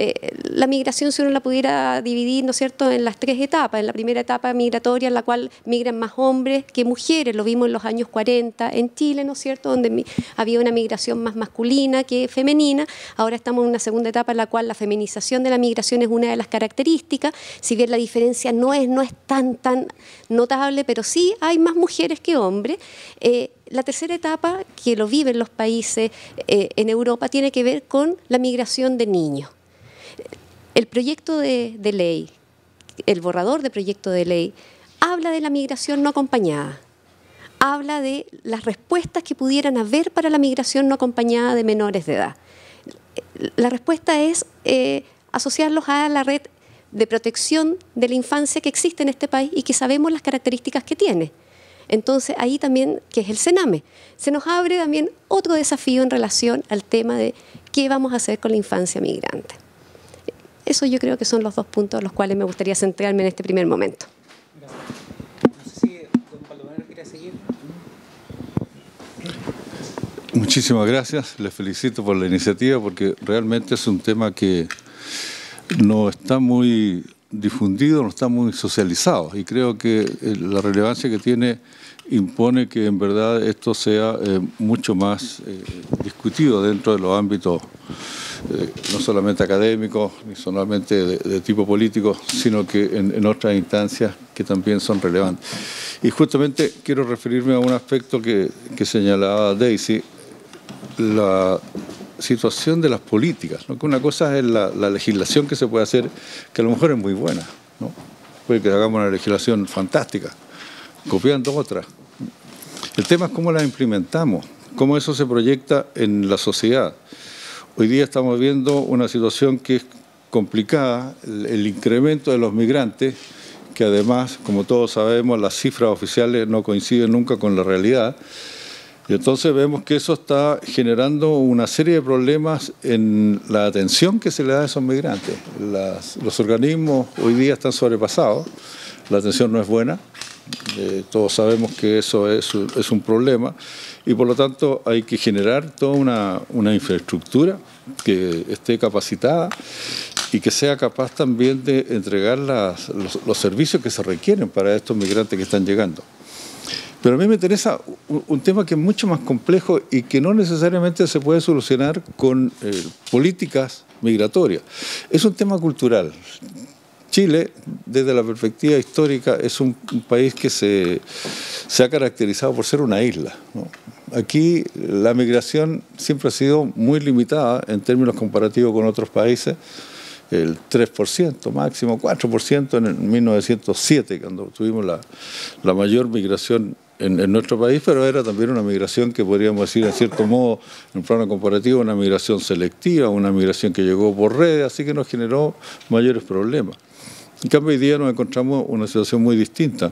Eh, la migración, si uno la pudiera dividir, ¿no es cierto?, en las tres etapas. En la primera etapa migratoria, en la cual migran más hombres que mujeres, lo vimos en los años 40 en Chile, ¿no es cierto?, donde había una migración más masculina que femenina. Ahora estamos en una segunda etapa en la cual la feminización de la migración es una de las características, si bien la diferencia no es, no es tan, tan notable, pero sí hay más mujeres que hombres. Eh, la tercera etapa, que lo viven los países eh, en Europa, tiene que ver con la migración de niños. El proyecto de, ley, el borrador de proyecto de ley, habla de la migración no acompañada, habla de las respuestas que pudieran haber para la migración no acompañada de menores de edad. La respuesta es eh, asociarlos a la red de protección de la infancia que existe en este país y que sabemos las características que tiene. Entonces ahí también, que es el CENAME, se nos abre también otro desafío en relación al tema de qué vamos a hacer con la infancia migrante eso yo creo que son los dos puntos a los cuales me gustaría centrarme en este primer momento. Muchísimas gracias, les felicito por la iniciativa porque realmente es un tema que no está muy difundido, no está muy socializado y creo que eh, la relevancia que tiene impone que en verdad esto sea eh, mucho más eh, discutido dentro de los ámbitos no solamente académicos, ni solamente de, tipo político, sino que en, otras instancias que también son relevantes. Y justamente quiero referirme a un aspecto que, señalaba Daisy, la situación de las políticas. Que una cosa es la, legislación que se puede hacer, que a lo mejor es muy buena, ¿no? puede que hagamos una legislación fantástica, copiando otras. El tema es cómo la implementamos, cómo eso se proyecta en la sociedad. Hoy día estamos viendo una situación que es complicada, el, incremento de los migrantes, que además, como todos sabemos, las cifras oficiales no coinciden nunca con la realidad. Y entonces vemos que eso está generando una serie de problemas en la atención que se le da a esos migrantes. los organismos hoy día están sobrepasados, la atención no es buena, eh, todos sabemos que eso es un problema y por lo tanto hay que generar toda una, una infraestructura que esté capacitada y que sea capaz también de entregar los, servicios que se requieren para estos migrantes que están llegando. Pero a mí me interesa un, tema que es mucho más complejo y que no necesariamente se puede solucionar con eh, políticas migratorias. Es un tema cultural Chile, desde la perspectiva histórica, es un, país que se, ha caracterizado por ser una isla. Aquí la migración siempre ha sido muy limitada en términos comparativos con otros países, el 3% máximo, 4% en 1907, cuando tuvimos la, mayor migración en, en, nuestro país, pero era también una migración que podríamos decir, en cierto modo, en plano comparativo, una migración selectiva, una migración que llegó por redes, así que nos generó mayores problemas. En cambio, hoy día nos encontramos una situación muy distinta.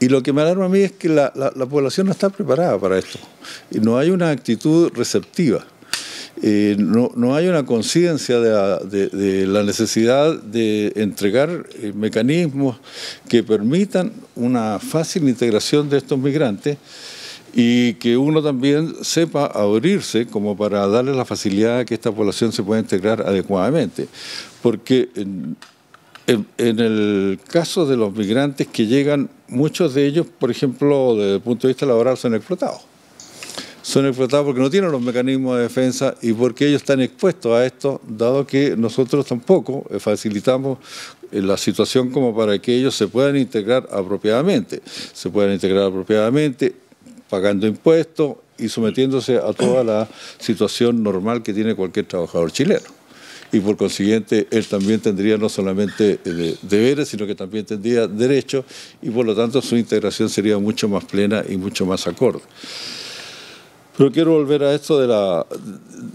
Y lo que me alarma a mí es que la, población no está preparada para esto. Y no hay una actitud receptiva. Eh, no, hay una conciencia de, la necesidad de entregar eh, mecanismos que permitan una fácil integración de estos migrantes y que uno también sepa abrirse como para darle la facilidad a que esta población se pueda integrar adecuadamente. Porque eh, en, el caso de los migrantes que llegan, muchos de ellos, por ejemplo, desde el punto de vista laboral, son explotados. Son explotados porque no tienen los mecanismos de defensa y porque ellos están expuestos a esto, dado que nosotros tampoco eh, facilitamos eh, la situación como para que ellos se puedan integrar apropiadamente. Se puedan integrar apropiadamente pagando impuestos y sometiéndose a toda la situación normal que tiene cualquier trabajador chileno y por consiguiente él también tendría no solamente eh, deberes, sino que también tendría derechos y por lo tanto su integración sería mucho más plena y mucho más acorde. Pero quiero volver a esto de la,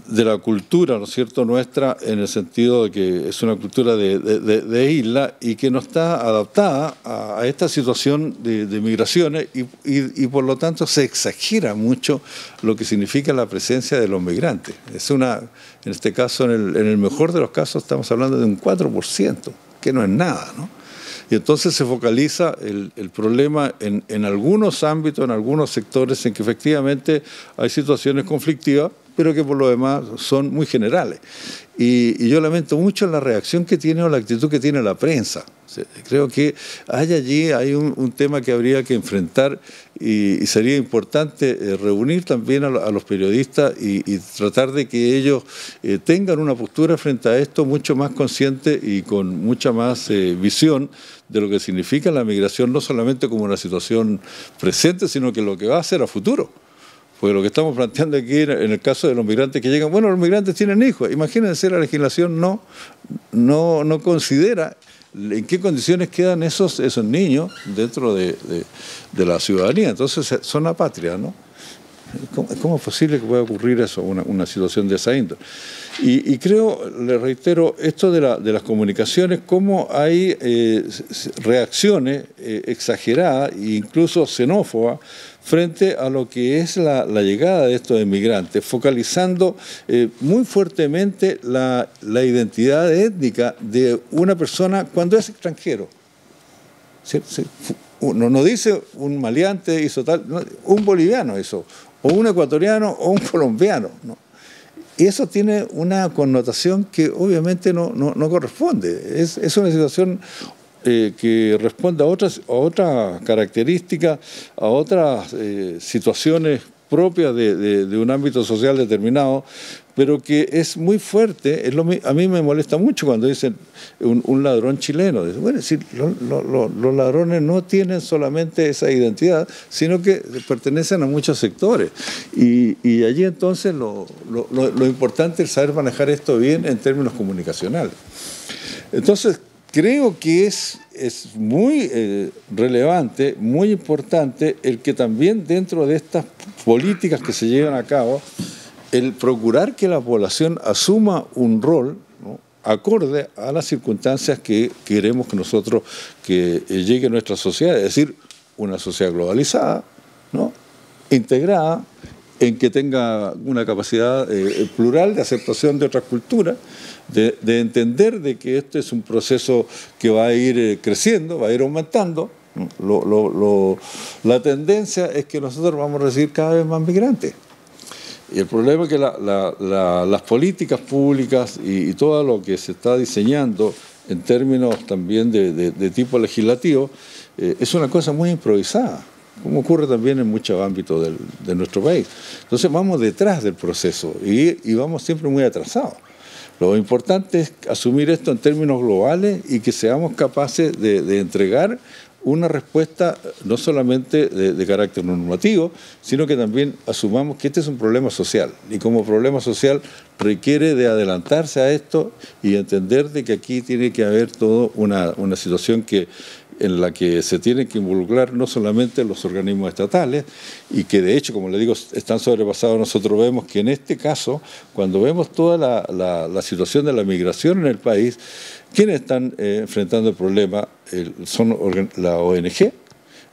de la cultura, ¿no es cierto?, nuestra, en el sentido de que es una cultura de, de, isla y que no está adaptada a, esta situación de, migraciones y, y, por lo tanto se exagera mucho lo que significa la presencia de los migrantes. Es una, en este caso, en el, en el mejor de los casos, estamos hablando de un 4%, que no es nada, ¿no? Y entonces se focaliza el, problema en, algunos ámbitos, en algunos sectores en que efectivamente hay situaciones conflictivas, pero que por lo demás son muy generales. y yo lamento mucho la reacción que tiene o la actitud que tiene la prensa. Creo que hay allí hay un, tema que habría que enfrentar y, sería importante eh, reunir también a, los periodistas y, tratar de que ellos eh, tengan una postura frente a esto mucho más consciente y con mucha más eh, visión de lo que significa la migración, no solamente como una situación presente, sino que lo que va a ser a futuro. Porque lo que estamos planteando aquí en el caso de los migrantes que llegan, bueno, los migrantes tienen hijos. Imagínense, la legislación no, no, no considera en qué condiciones quedan esos, esos niños dentro de, la ciudadanía. Entonces eh, son la patria, ¿no? ¿Cómo, es posible que pueda ocurrir eso, una, situación de esa índole? Y, creo, le reitero, esto de, la, de las comunicaciones, cómo hay eh, reacciones eh, exageradas e incluso xenófobas frente a lo que es la, llegada de estos inmigrantes, focalizando eh, muy fuertemente la, identidad étnica de una persona cuando es extranjero. uno no dice un maleante hizo tal, un boliviano eso, o un ecuatoriano o un colombiano. Y eso tiene una connotación que obviamente no, corresponde. Es, es, una situación eh, que responda a otras, a características, a otras eh, situaciones propias de, un ámbito social determinado, pero que es muy fuerte. Es a mí me molesta mucho cuando dicen un, ladrón chileno. Bueno, los ladrones no tienen solamente esa identidad, sino que pertenecen a muchos sectores. Y, allí entonces lo, lo importante es saber manejar esto bien en términos comunicacionales. Entonces, creo que es, muy eh, relevante, muy importante el que también dentro de estas políticas que se llevan a cabo, el procurar que la población asuma un rol acorde a las circunstancias que queremos que nosotros, que eh, llegue a nuestra sociedad, es decir, una sociedad globalizada, ¿no? integrada, en que tenga una capacidad eh, plural de aceptación de otras culturas, de, entender de que este es un proceso que va a ir eh, creciendo, va a ir aumentando. la tendencia es que nosotros vamos a recibir cada vez más migrantes. Y el problema es que las políticas públicas y, todo lo que se está diseñando en términos también de, tipo legislativo eh, es una cosa muy improvisada como ocurre también en muchos ámbitos de nuestro país. Entonces vamos detrás del proceso y vamos siempre muy atrasados. Lo importante es asumir esto en términos globales y que seamos capaces de, entregar una respuesta eh, no solamente de, carácter normativo, sino que también asumamos que este es un problema social y como problema social requiere de adelantarse a esto y entender de que aquí tiene que haber toda una situación que en la que se tienen que involucrar no solamente los organismos estatales, y que de hecho, como le digo, están sobrepasados. Nosotros vemos que en este caso, cuando vemos toda la, situación de la migración en el país, quienes están eh, enfrentando el problema son la ONG,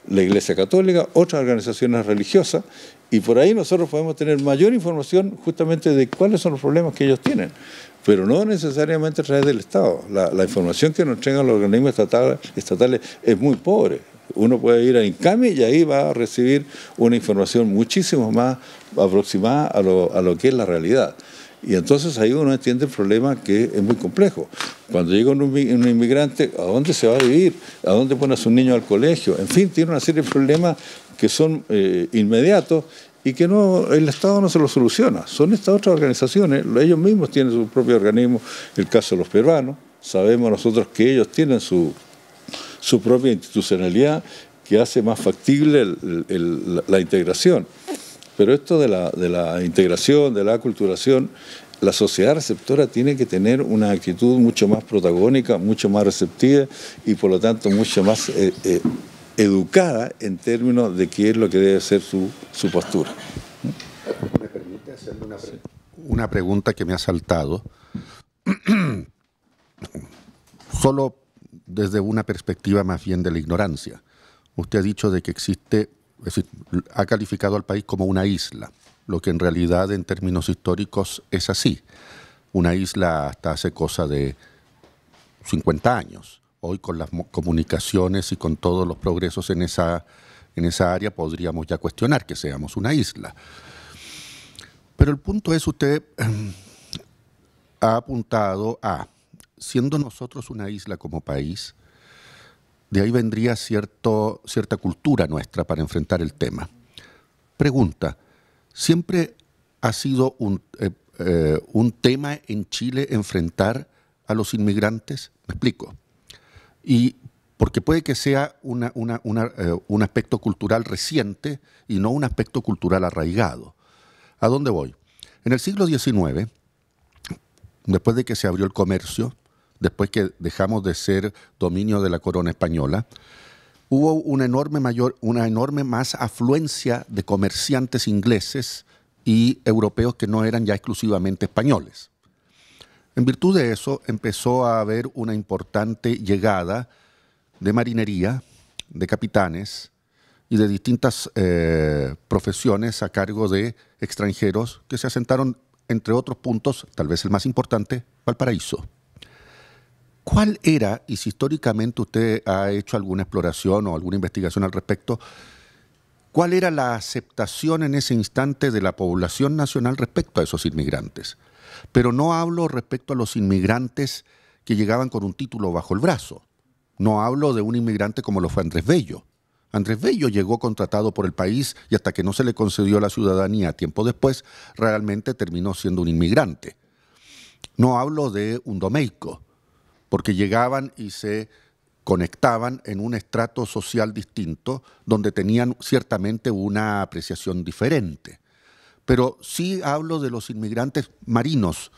la Iglesia Católica, otras organizaciones religiosas, y por ahí nosotros podemos tener mayor información justamente de cuáles son los problemas que ellos tienen pero no necesariamente a través del Estado. La, información que nos entregan los organismos estatales, es muy pobre. Uno puede ir a Incami y ahí va a recibir una información muchísimo más aproximada a lo, que es la realidad. Y entonces ahí uno entiende el problema que es muy complejo. Cuando llega un, inmigrante, ¿a dónde se va a vivir? ¿A dónde pone a su niño al colegio? En fin, tiene una serie de problemas que son eh, inmediatos y que no el Estado no se lo soluciona. Son estas otras organizaciones, ellos mismos tienen su propio organismo, el caso de los peruanos, sabemos nosotros que ellos tienen su, propia institucionalidad que hace más factible la, integración. Pero esto de la, integración, de la aculturación, la sociedad receptora tiene que tener una actitud mucho más protagónica, mucho más receptiva y por lo tanto mucho más... Eh, eh, educada en términos de qué es lo que debe ser su, postura. ¿Me permite una, una pregunta que me ha saltado? Solo desde una perspectiva más bien de la ignorancia. Usted ha dicho de que existe, decir, ha calificado al país como una isla, lo que en realidad en términos históricos es así. Una isla hasta hace cosa de 50 años. Hoy con las comunicaciones y con todos los progresos en esa, en esa área podríamos ya cuestionar que seamos una isla. Pero el punto es, usted ha apuntado a, siendo nosotros una isla como país, de ahí vendría cierto, cierta cultura nuestra para enfrentar el tema. Pregunta, ¿siempre ha sido un eh, eh, tema en Chile enfrentar a los inmigrantes? Me explico. Y porque puede que sea eh, un aspecto cultural reciente y no un aspecto cultural arraigado. ¿A dónde voy? En el siglo XIX, después de que se abrió el comercio, después que dejamos de ser dominio de la corona española, hubo enorme, una enorme más afluencia de comerciantes ingleses y europeos que no eran ya exclusivamente españoles. En virtud de eso empezó a haber una importante llegada de marinería, de capitanes y de distintas eh, profesiones a cargo de extranjeros que se asentaron, entre otros puntos, tal vez el más importante, Valparaíso. ¿Cuál era, y si históricamente usted ha hecho alguna exploración o alguna investigación al respecto, cuál era la aceptación en ese instante de la población nacional respecto a esos inmigrantes? Pero no hablo respecto a los inmigrantes que llegaban con un título bajo el brazo. No hablo de un inmigrante como lo fue Andrés Bello. Andrés Bello llegó contratado por el país y hasta que no se le concedió la ciudadanía tiempo después, realmente terminó siendo un inmigrante. No hablo de un domeico, porque llegaban y se conectaban en un estrato social distinto donde tenían ciertamente una apreciación diferente pero sí hablo de los inmigrantes marinos,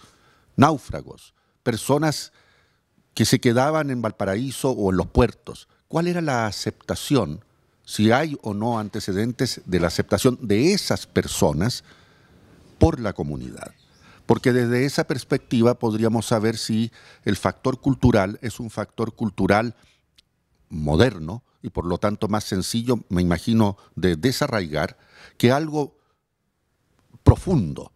náufragos, personas que se quedaban en Valparaíso o en los puertos. ¿Cuál era la aceptación? Si hay o no antecedentes de la aceptación de esas personas por la comunidad. Porque desde esa perspectiva podríamos saber si el factor cultural es un factor cultural moderno y por lo tanto más sencillo, me imagino, de desarraigar que algo profundo?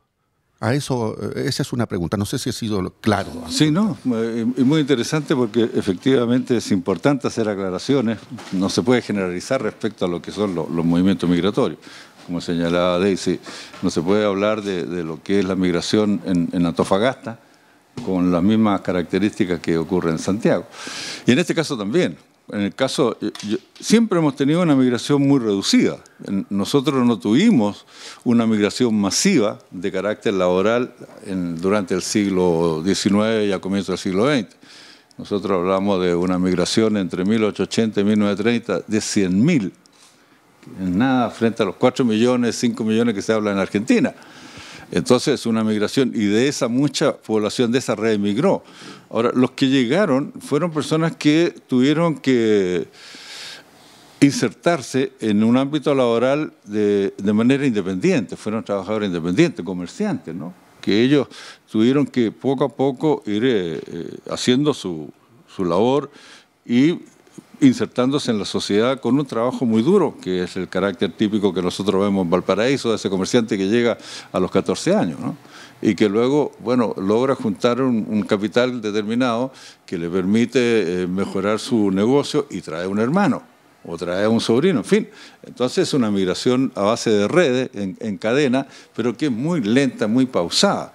A eso, eh, esa es una pregunta. No sé si ha sido claro. Sí, no, eh, y muy interesante porque efectivamente es importante hacer aclaraciones. No se puede generalizar respecto a lo que son los, movimientos migratorios. Como señalaba Daisy, no se puede hablar de, lo que es la migración en, en Antofagasta con las mismas características que ocurre en Santiago. Y en este caso también, en el caso, eh, siempre hemos tenido una migración muy reducida. Nosotros no tuvimos una migración masiva de carácter laboral durante el siglo XIX y a comienzos del siglo XX. Nosotros hablamos de una migración entre 1880 y 1930 de 100.000, nada frente a los 4 millones, 5 millones que se habla en Argentina. Entonces, una migración, y de esa mucha población de esa red reemigró. Ahora, los que llegaron fueron personas que tuvieron que insertarse en un ámbito laboral de, manera independiente, fueron trabajadores independientes, comerciantes, ¿no? que ellos tuvieron que poco a poco ir eh, eh, haciendo su, su labor y insertándose en la sociedad con un trabajo muy duro, que es el carácter típico que nosotros vemos en Valparaíso, de ese comerciante que llega a los 14 años, ¿no? y que luego, bueno, logra juntar un, capital determinado que le permite eh, mejorar su negocio y trae un hermano o trae un sobrino, en fin. Entonces es una migración a base de redes, en cadena, pero que es muy lenta, muy pausada.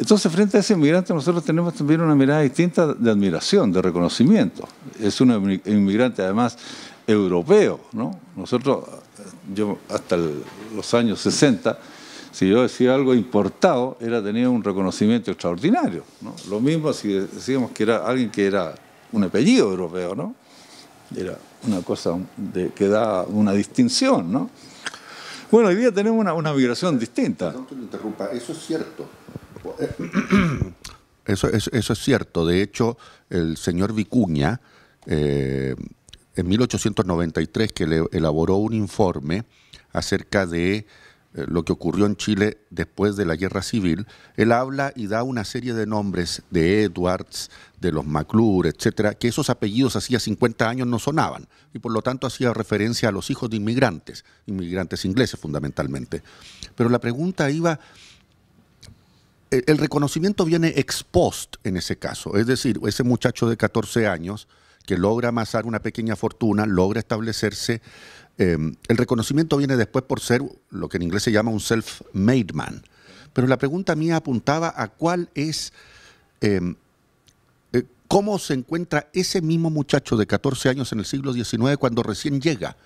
Entonces, frente a ese inmigrante, nosotros tenemos también una mirada distinta de admiración, de reconocimiento. Es un inmigrante, además, europeo, ¿no? Nosotros, eh, yo hasta los años 60, si yo decía algo importado, era tenía un reconocimiento extraordinario, Lo mismo si decíamos que era alguien que era un apellido europeo, ¿no? Era una cosa que da una distinción, ¿no? Bueno, hoy día tenemos una, una migración distinta. No te interrumpa, eso es cierto eh, eso, es cierto. De hecho, el señor Vicuña, eh, en 1893, que le elaboró un informe acerca de eh, lo que ocurrió en Chile después de la guerra civil, él habla y da una serie de nombres de Edwards, de los McClure, etcétera, que esos apellidos hacía 50 años no sonaban y por lo tanto hacía referencia a los hijos de inmigrantes, inmigrantes ingleses fundamentalmente. Pero la pregunta iba eh, el reconocimiento viene ex post en ese caso, es decir, ese muchacho de 14 años que logra amasar una pequeña fortuna, logra establecerse, em, el reconocimiento viene después por ser lo que en inglés se llama un self-made man. Pero la pregunta mía apuntaba a cuál es, em, eh, cómo se encuentra ese mismo muchacho de 14 años en el siglo XIX cuando recién llega.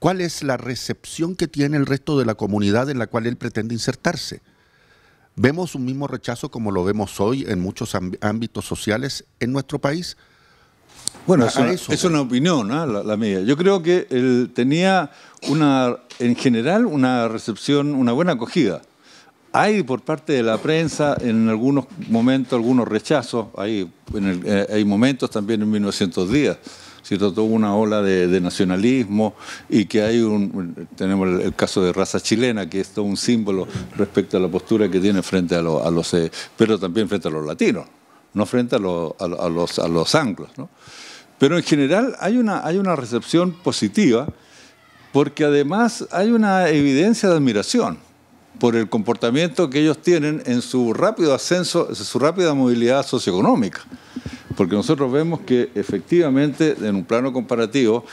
¿Cuál es la recepción que tiene el resto de la comunidad en la cual él pretende insertarse? Vemos un mismo rechazo como lo vemos hoy en muchos ámbitos sociales en nuestro país. Bueno, es una, opinión ¿ah? la, mía. Yo creo que él tenía una, en general una recepción, una buena acogida. Hay por parte de la prensa en algunos momentos algunos rechazos, hay, eh, hay momentos también en días. ¿cierto? toda una ola de, nacionalismo y que hay un, tenemos el, caso de raza chilena, que es todo un símbolo respecto a la postura que tiene frente a, los, eh, pero también frente a los latinos, no frente a, a los, a los anglos. ¿no? Pero en general hay una, hay una recepción positiva porque además hay una evidencia de admiración por el comportamiento que ellos tienen en su rápido ascenso, su rápida movilidad socioeconómica. Porque nosotros vemos que efectivamente en un plano comparativo,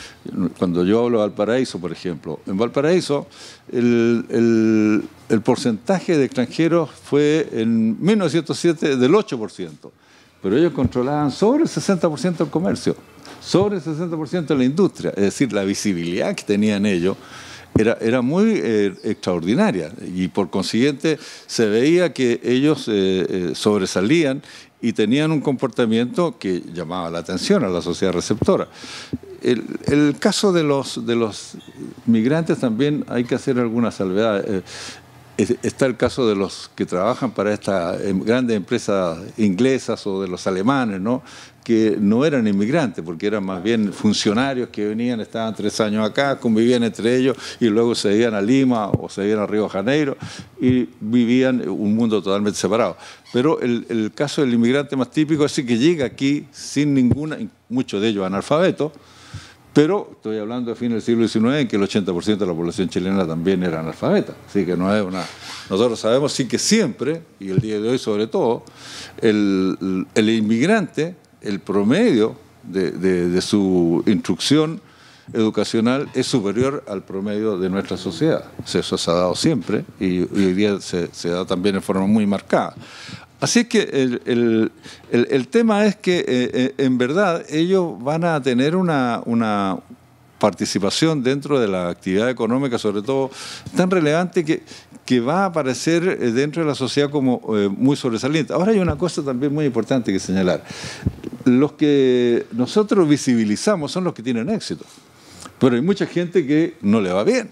cuando yo hablo de Valparaíso, por ejemplo, en Valparaíso el, el porcentaje de extranjeros fue en 1907 del 8%, pero ellos controlaban sobre el 60% del comercio, sobre el 60% de la industria, es decir, la visibilidad que tenían ellos era, muy eh, extraordinaria y por consiguiente se veía que ellos eh, eh, sobresalían y tenían un comportamiento que llamaba la atención a la sociedad receptora. El, caso de los, de los migrantes también hay que hacer alguna salvedad está el caso de los que trabajan para estas em, grandes empresas inglesas o de los alemanes, ¿no? que no eran inmigrantes, porque eran más bien funcionarios que venían, estaban tres años acá, convivían entre ellos y luego se iban a Lima o se iban a Río Janeiro y vivían un mundo totalmente separado. Pero el, el caso del inmigrante más típico es el que llega aquí sin ninguna, muchos de ellos analfabetos, pero estoy hablando a fin del siglo XIX en que el 80% de la población chilena también era analfabeta. Así que no es una... Nosotros sabemos sí que siempre, y el día de hoy sobre todo, el, inmigrante, el promedio de, su instrucción educacional es superior al promedio de nuestra sociedad. Eso se ha dado siempre y hoy día se, se da también de forma muy marcada. Así es que el, tema es que eh, eh, en verdad ellos van a tener una, participación dentro de la actividad económica, sobre todo tan relevante que, que va a aparecer eh, dentro de la sociedad como muy sobresaliente. Ahora hay una cosa también muy importante que señalar. Los que nosotros visibilizamos son los que tienen éxito, pero hay mucha gente que no le va bien.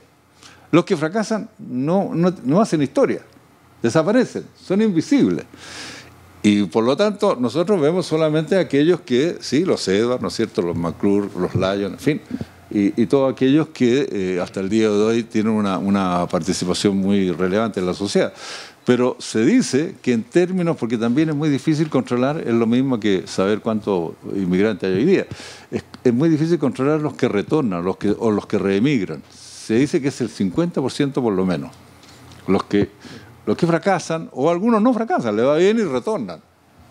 Los que fracasan no hacen historia desaparecen, son invisibles. Y por lo tanto, nosotros vemos solamente aquellos que, sí, los Edwards, ¿no es cierto?, los McClure, los Lyons en fin, y, todos aquellos que eh, hasta el día de hoy tienen una, participación muy relevante en la sociedad. Pero se dice que en términos, porque también es muy difícil controlar, es lo mismo que saber cuántos inmigrantes hay hoy día, es, muy difícil controlar los que retornan los que, o los que reemigran. Se dice que es el 50% por lo menos, los que los que fracasan, o algunos no fracasan, le va bien y retornan,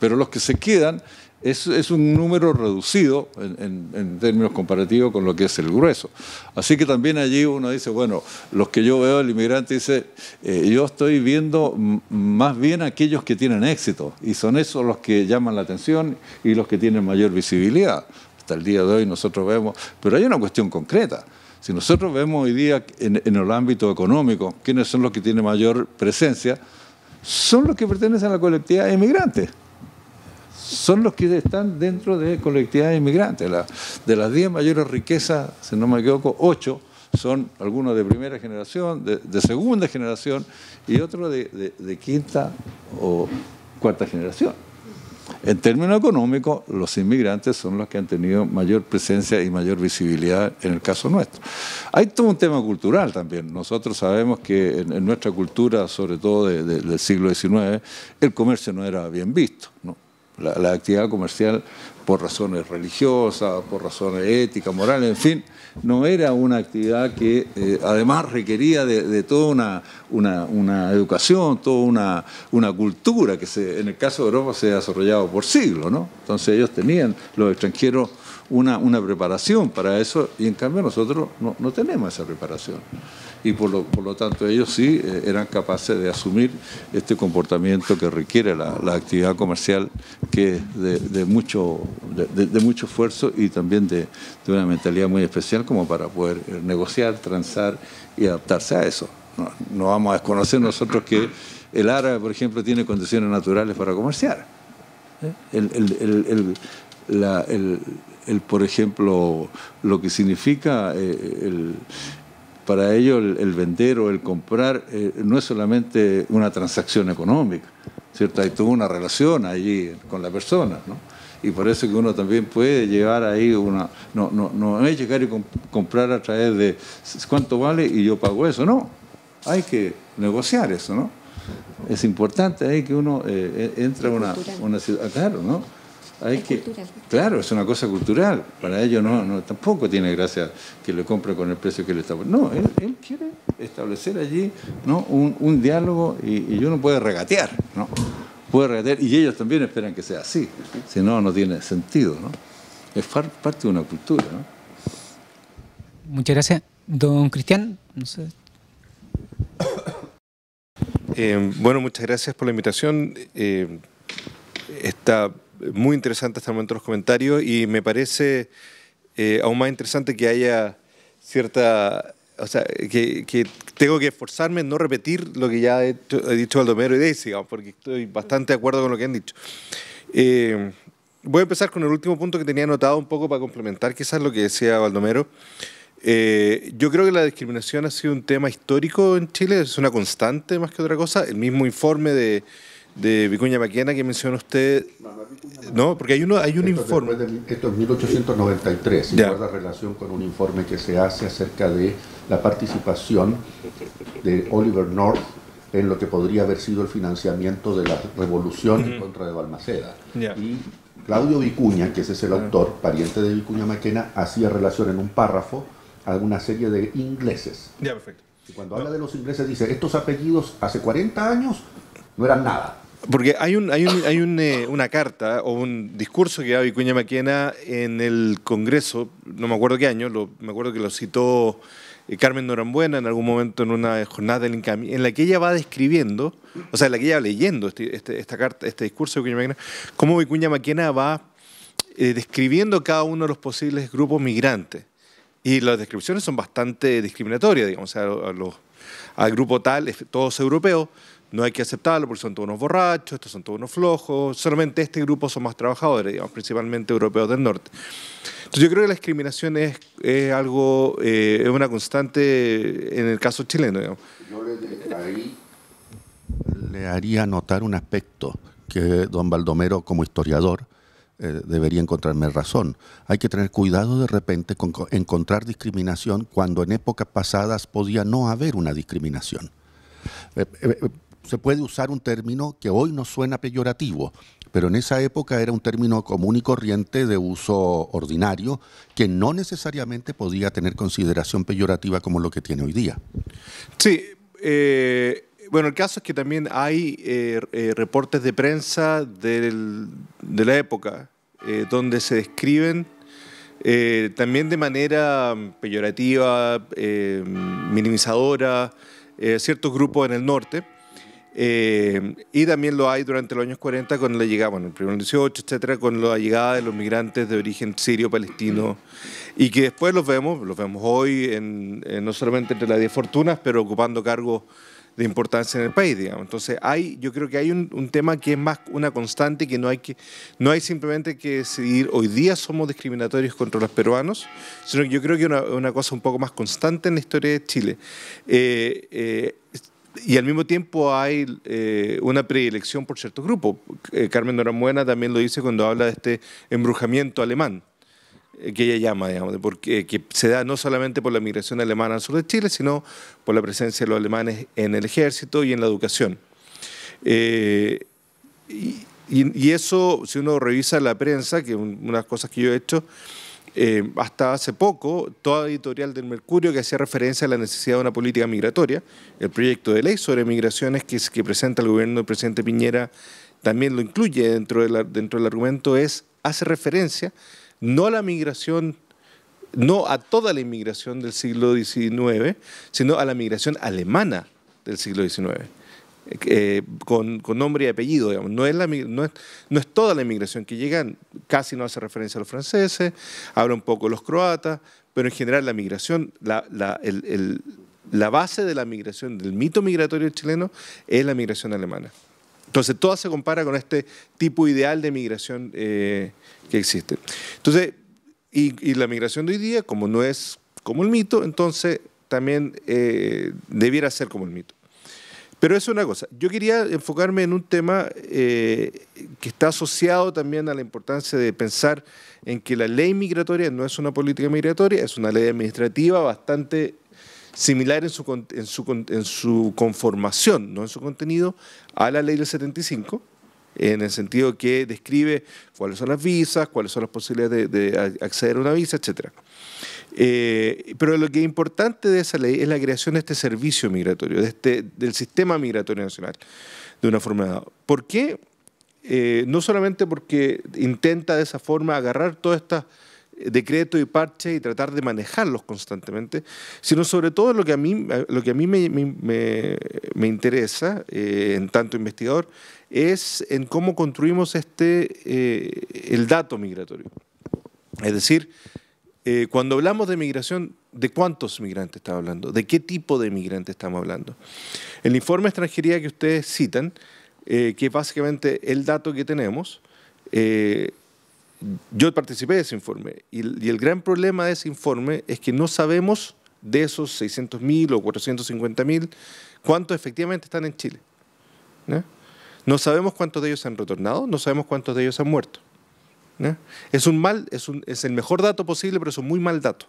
pero los que se quedan es, un número reducido en, términos comparativos con lo que es el grueso. Así que también allí uno dice, bueno, los que yo veo, el inmigrante dice, eh, yo estoy viendo más bien aquellos que tienen éxito, y son esos los que llaman la atención y los que tienen mayor visibilidad. Hasta el día de hoy nosotros vemos, pero hay una cuestión concreta. Si nosotros vemos hoy día en, el ámbito económico quiénes son los que tienen mayor presencia, son los que pertenecen a la colectividad de inmigrantes. Son los que están dentro de colectividad de inmigrantes. de las 10 mayores riquezas, si no me equivoco, ocho son algunos de primera generación, de, segunda generación y otros de quinta o cuarta generación. En términos económicos, los inmigrantes son los que han tenido mayor presencia y mayor visibilidad en el caso nuestro. Hay todo un tema cultural también. Nosotros sabemos que en, nuestra cultura, sobre todo de, del siglo XIX, el comercio no era bien visto. la, actividad comercial por razones religiosas, por razones éticas, morales, en fin, no era una actividad que eh, además requería de, toda una, educación, toda una, cultura que en el caso de Europa se ha desarrollado por siglos, ¿no? Entonces ellos tenían, los extranjeros, una, preparación para eso y en cambio nosotros no tenemos esa preparación y por lo, tanto ellos sí eh, eran capaces de asumir este comportamiento que requiere la, actividad comercial, que es de, mucho, de, mucho esfuerzo y también de, una mentalidad muy especial como para poder eh, negociar, transar y adaptarse a eso. No, vamos a desconocer nosotros que el árabe, por ejemplo, tiene condiciones naturales para comerciar. el por ejemplo, lo que significa eh, el, para ellos el, vender o el comprar eh, no es solamente una transacción económica, ¿cierto? Hay toda una relación allí con la persona, ¿no? Y por eso que uno también puede llevar ahí una... No, no, no es llegar y comprar a través de cuánto vale y yo pago eso, no. Hay que negociar eso, ¿no? Es importante ahí que uno entre eh, entra una, una ciudad... Claro, ¿no? Claro, es una cosa cultural. Para ellos no, tampoco tiene gracia que le compre con el precio que le está No, él, quiere establecer allí ¿no? un, diálogo y, uno puede regatear, ¿no? Puede regatear y ellos también esperan que sea así. Si no, no tiene sentido, ¿no? Es parte de una cultura, Muchas gracias. Don Cristian, no sé. Eh, bueno, muchas gracias por la invitación. Eh, esta muy interesante hasta el momento los comentarios y me parece eh, aún más interesante que haya cierta... O sea, que, tengo que esforzarme en no repetir lo que ya he, dicho Baldomero y Daisy, porque estoy bastante de acuerdo con lo que han dicho. Eh, voy a empezar con el último punto que tenía anotado un poco para complementar quizás lo que decía Baldomero. Eh, yo creo que la discriminación ha sido un tema histórico en Chile, es una constante más que otra cosa. El mismo informe de, de Vicuña Maquena que menciona usted. No, porque hay, uno, hay un informe. De, esto es 1893, y guarda relación con un informe que se hace acerca de la participación de Oliver North en lo que podría haber sido el financiamiento de la revolución en contra de Balmaceda. Y Claudio Vicuña, que ese es el ah. autor, pariente de Vicuña Maquena, hacía relación en un párrafo a una serie de ingleses. Y cuando habla de los ingleses dice, estos apellidos hace 40 años no eran nada. Porque hay, hay, eh, una carta o un discurso que da Vicuña Maquena en el Congreso, no me acuerdo qué año, lo, me acuerdo que lo citó eh, Carmen Norambuena en algún momento en una jornada del Incami, en la que ella va describiendo, o sea, en la que ella va leyendo este, este esta carta, este discurso de Vicuña Maquena, cómo Vicuña Maquena va eh, describiendo cada uno de los posibles grupos migrantes. Y las descripciones son bastante discriminatorias, digamos, a al grupo tal, todos europeos, no hay que aceptarlo porque son todos unos borrachos, estos son todos unos flojos, solamente este grupo son más trabajadores, digamos, principalmente europeos del norte. Entonces yo creo que la discriminación es, algo, eh, es una constante en el caso chileno. le, le haría notar un aspecto que don Baldomero como historiador eh, debería encontrarme razón. Hay que tener cuidado de repente con encontrar discriminación cuando en épocas pasadas podía no haber una discriminación. Eh, se puede usar un término que hoy no suena peyorativo, pero en esa época era un término común y corriente de uso ordinario que no necesariamente podía tener consideración peyorativa como lo que tiene hoy día. Sí, eh, bueno, el caso es que también hay eh, eh, reportes de prensa de la época donde se describen también de manera peyorativa, minimizadora, ciertos grupos en el norte. Eh, y también lo hay durante los años 40 con la llegada, bueno, el primero 18, etcétera, con la llegada de los migrantes de origen sirio, palestino, mm. y que después los vemos, los vemos hoy, en, no solamente entre las 10 fortunas, pero ocupando cargos de importancia en el país, digamos. Entonces, hay, yo creo que hay un, tema que es más una constante, que no hay que, no hay simplemente que decidir hoy día somos discriminatorios contra los peruanos, sino que yo creo que es una, una, cosa un poco más constante en la historia de Chile. eh, eh y al mismo tiempo hay eh, una predilección por ciertos grupos. Eh, Carmen Noramuena también lo dice cuando habla de este embrujamiento alemán eh, que ella llama, digamos, porque, que se da no solamente por la migración alemana al sur de Chile, sino por la presencia de los alemanes en el ejército y en la educación. y, eso, si uno revisa la prensa, que unas cosas que yo he hecho, eh, hasta hace poco, toda editorial del Mercurio que hacía referencia a la necesidad de una política migratoria, el proyecto de ley sobre migraciones que, presenta el gobierno del presidente Piñera también lo incluye dentro, dentro del argumento, es, hace referencia no a la migración, no a toda la inmigración del siglo XIX, sino a la migración alemana del siglo XIX. Eh, con, nombre y apellido. Digamos. No, es toda la inmigración que llega, casi no hace referencia a los franceses, habla un poco de los croatas, pero en general la migración, la, base de la migración, del mito migratorio chileno, es la migración alemana. Entonces, toda se compara con este tipo ideal de migración eh, que existe. Entonces, y, la migración de hoy día, como no es como el mito, entonces también eh, debiera ser como el mito. Pero es una cosa. Yo quería enfocarme en un tema eh, que está asociado también a la importancia de pensar en que la ley migratoria no es una política migratoria, es una ley administrativa bastante similar en su, conformación, no en su contenido, a la ley del 75 en el sentido que describe cuáles son las visas, cuáles son las posibilidades de, de acceder a una visa, etcétera. Eh, pero lo que es importante de esa ley es la creación de este servicio migratorio, de este, del sistema migratorio nacional, de una forma ¿Por qué? Eh, no solamente porque intenta de esa forma agarrar todos estos eh, decretos y parches y tratar de manejarlos constantemente, sino sobre todo lo que a mí, lo que a mí me, interesa en tanto investigador es en cómo construimos este, el dato migratorio. Es decir, eh, cuando hablamos de migración, ¿de cuántos migrantes estamos hablando? ¿De qué tipo de migrantes estamos hablando? El informe de extranjería que ustedes citan, eh, que es básicamente el dato que tenemos, eh, yo participé de ese informe y, el gran problema de ese informe es que no sabemos de esos 600.000 o 450.000 cuántos efectivamente están en Chile. ¿no? no sabemos cuántos de ellos han retornado, no sabemos cuántos de ellos han muerto. Es un mal, es, el mejor dato posible, pero es un muy mal dato.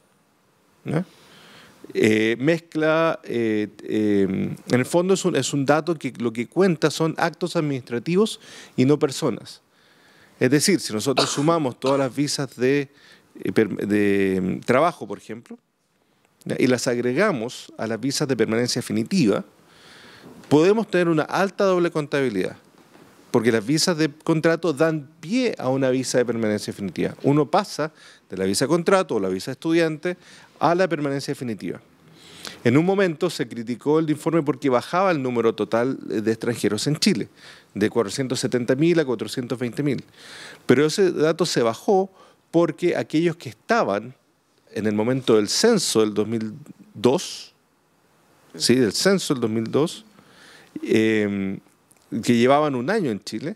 Eh, mezcla, eh, eh, en el fondo es un, dato que lo que cuenta son actos administrativos y no personas. Es decir, si nosotros sumamos todas las visas de mm, trabajo, por ejemplo, y las agregamos a las visas de permanencia definitiva, podemos tener una alta doble contabilidad porque las visas de contrato dan pie a una visa de permanencia definitiva. Uno pasa de la visa de contrato o la visa de estudiante a la permanencia definitiva. En un momento se criticó el informe porque bajaba el número total de extranjeros en Chile, de 470.000 a 420.000. Pero ese dato se bajó porque aquellos que estaban en el momento del censo del 2002, ¿sí? del censo del 2002, que llevaban un año en Chile,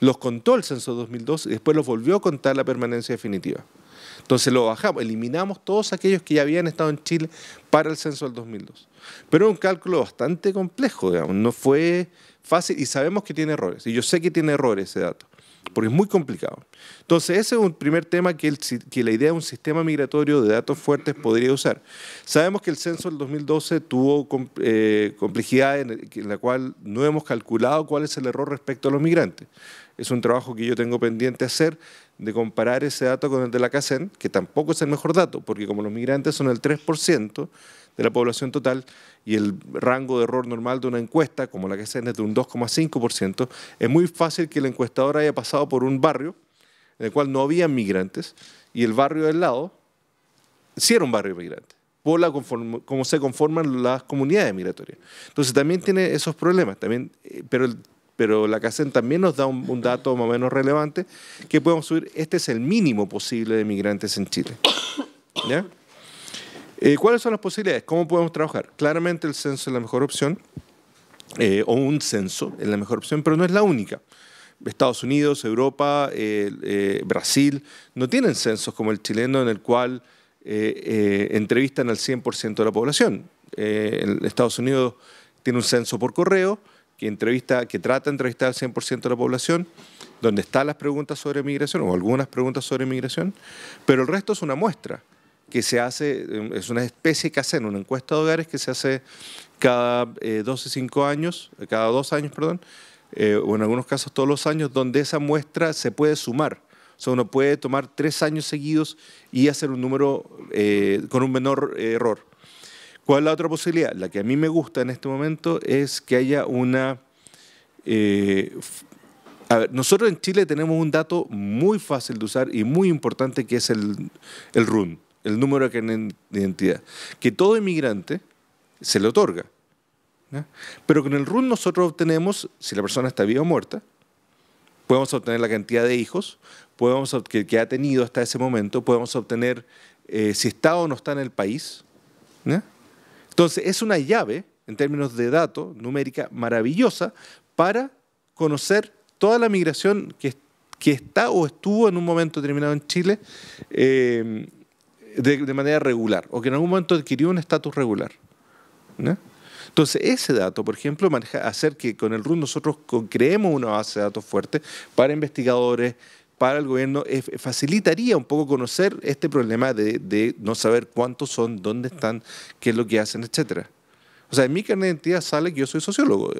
los contó el censo 2002 y después los volvió a contar la permanencia definitiva. Entonces lo bajamos, eliminamos todos aquellos que ya habían estado en Chile para el censo del 2002. Pero es un cálculo bastante complejo, digamos, no fue fácil y sabemos que tiene errores. Y yo sé que tiene errores ese dato porque es muy complicado. Entonces, ese es un primer tema que, la idea de un sistema migratorio de datos fuertes podría usar. Sabemos que el censo del 2012 tuvo eh, complejidad en, en la cual no hemos calculado cuál es el error respecto a los migrantes. Es un trabajo que yo tengo pendiente hacer de comparar ese dato con el de la CACEN, que tampoco es el mejor dato, porque como los migrantes son el 3%, de la población total y el rango de error normal de una encuesta, como la que hacen es de un 2,5%, es muy fácil que el encuestador haya pasado por un barrio en el cual no había migrantes y el barrio del lado sí era un barrio migrante por la se conforman las comunidades migratorias. Entonces también tiene esos problemas, también, eh, pero, pero la hacen también nos da un, un dato más o menos relevante que podemos subir, este es el mínimo posible de migrantes en Chile. ¿Ya? Eh, ¿Cuáles son las posibilidades? ¿Cómo podemos trabajar? Claramente el censo es la mejor opción, eh, o un censo es la mejor opción, pero no es la única. Estados Unidos, Europa, eh, Brasil, no tienen censos como el chileno en el cual entrevistan al 100% de la población. Estados Unidos tiene un censo por correo que, entrevista, que trata de entrevistar al 100% de la población, donde están las preguntas sobre migración o algunas preguntas sobre migración, pero el resto es una muestra que se hace, em, es una especie que hacen, una encuesta de hogares que se hace cada eh, 12, 5 años, eh, cada dos años, perdón, eh, o en algunos casos todos los años, donde esa muestra se puede sumar. O sea, uno puede tomar tres años seguidos y hacer un número eh, con un menor error. ¿Cuál es la otra posibilidad? La que a mí me gusta en este momento es que haya una... A ver, nosotros en Chile tenemos un dato muy fácil de usar y muy importante que es el, el RUN el número de identidad, que todo inmigrante se le otorga. Pero con el RUN nosotros obtenemos, si la persona está viva o muerta, podemos obtener la cantidad de hijos podemos, que, que ha tenido hasta ese momento, podemos obtener eh, si está o no está en el país. Entonces, es una llave, en términos de datos, numérica, maravillosa para conocer toda la migración que, que está o estuvo en un momento determinado en Chile. Eh, de, manera regular o que en algún momento adquirió un estatus regular. Entonces, ese dato, por ejemplo, maneja, hacer que con el RUN nosotros creemos una base de datos fuerte para investigadores, para el gobierno, eh, facilitaría un poco conocer este problema de, no saber cuántos son, dónde están, qué es lo que hacen, etcétera. O sea, en mi carnet de identidad sale que yo soy sociólogo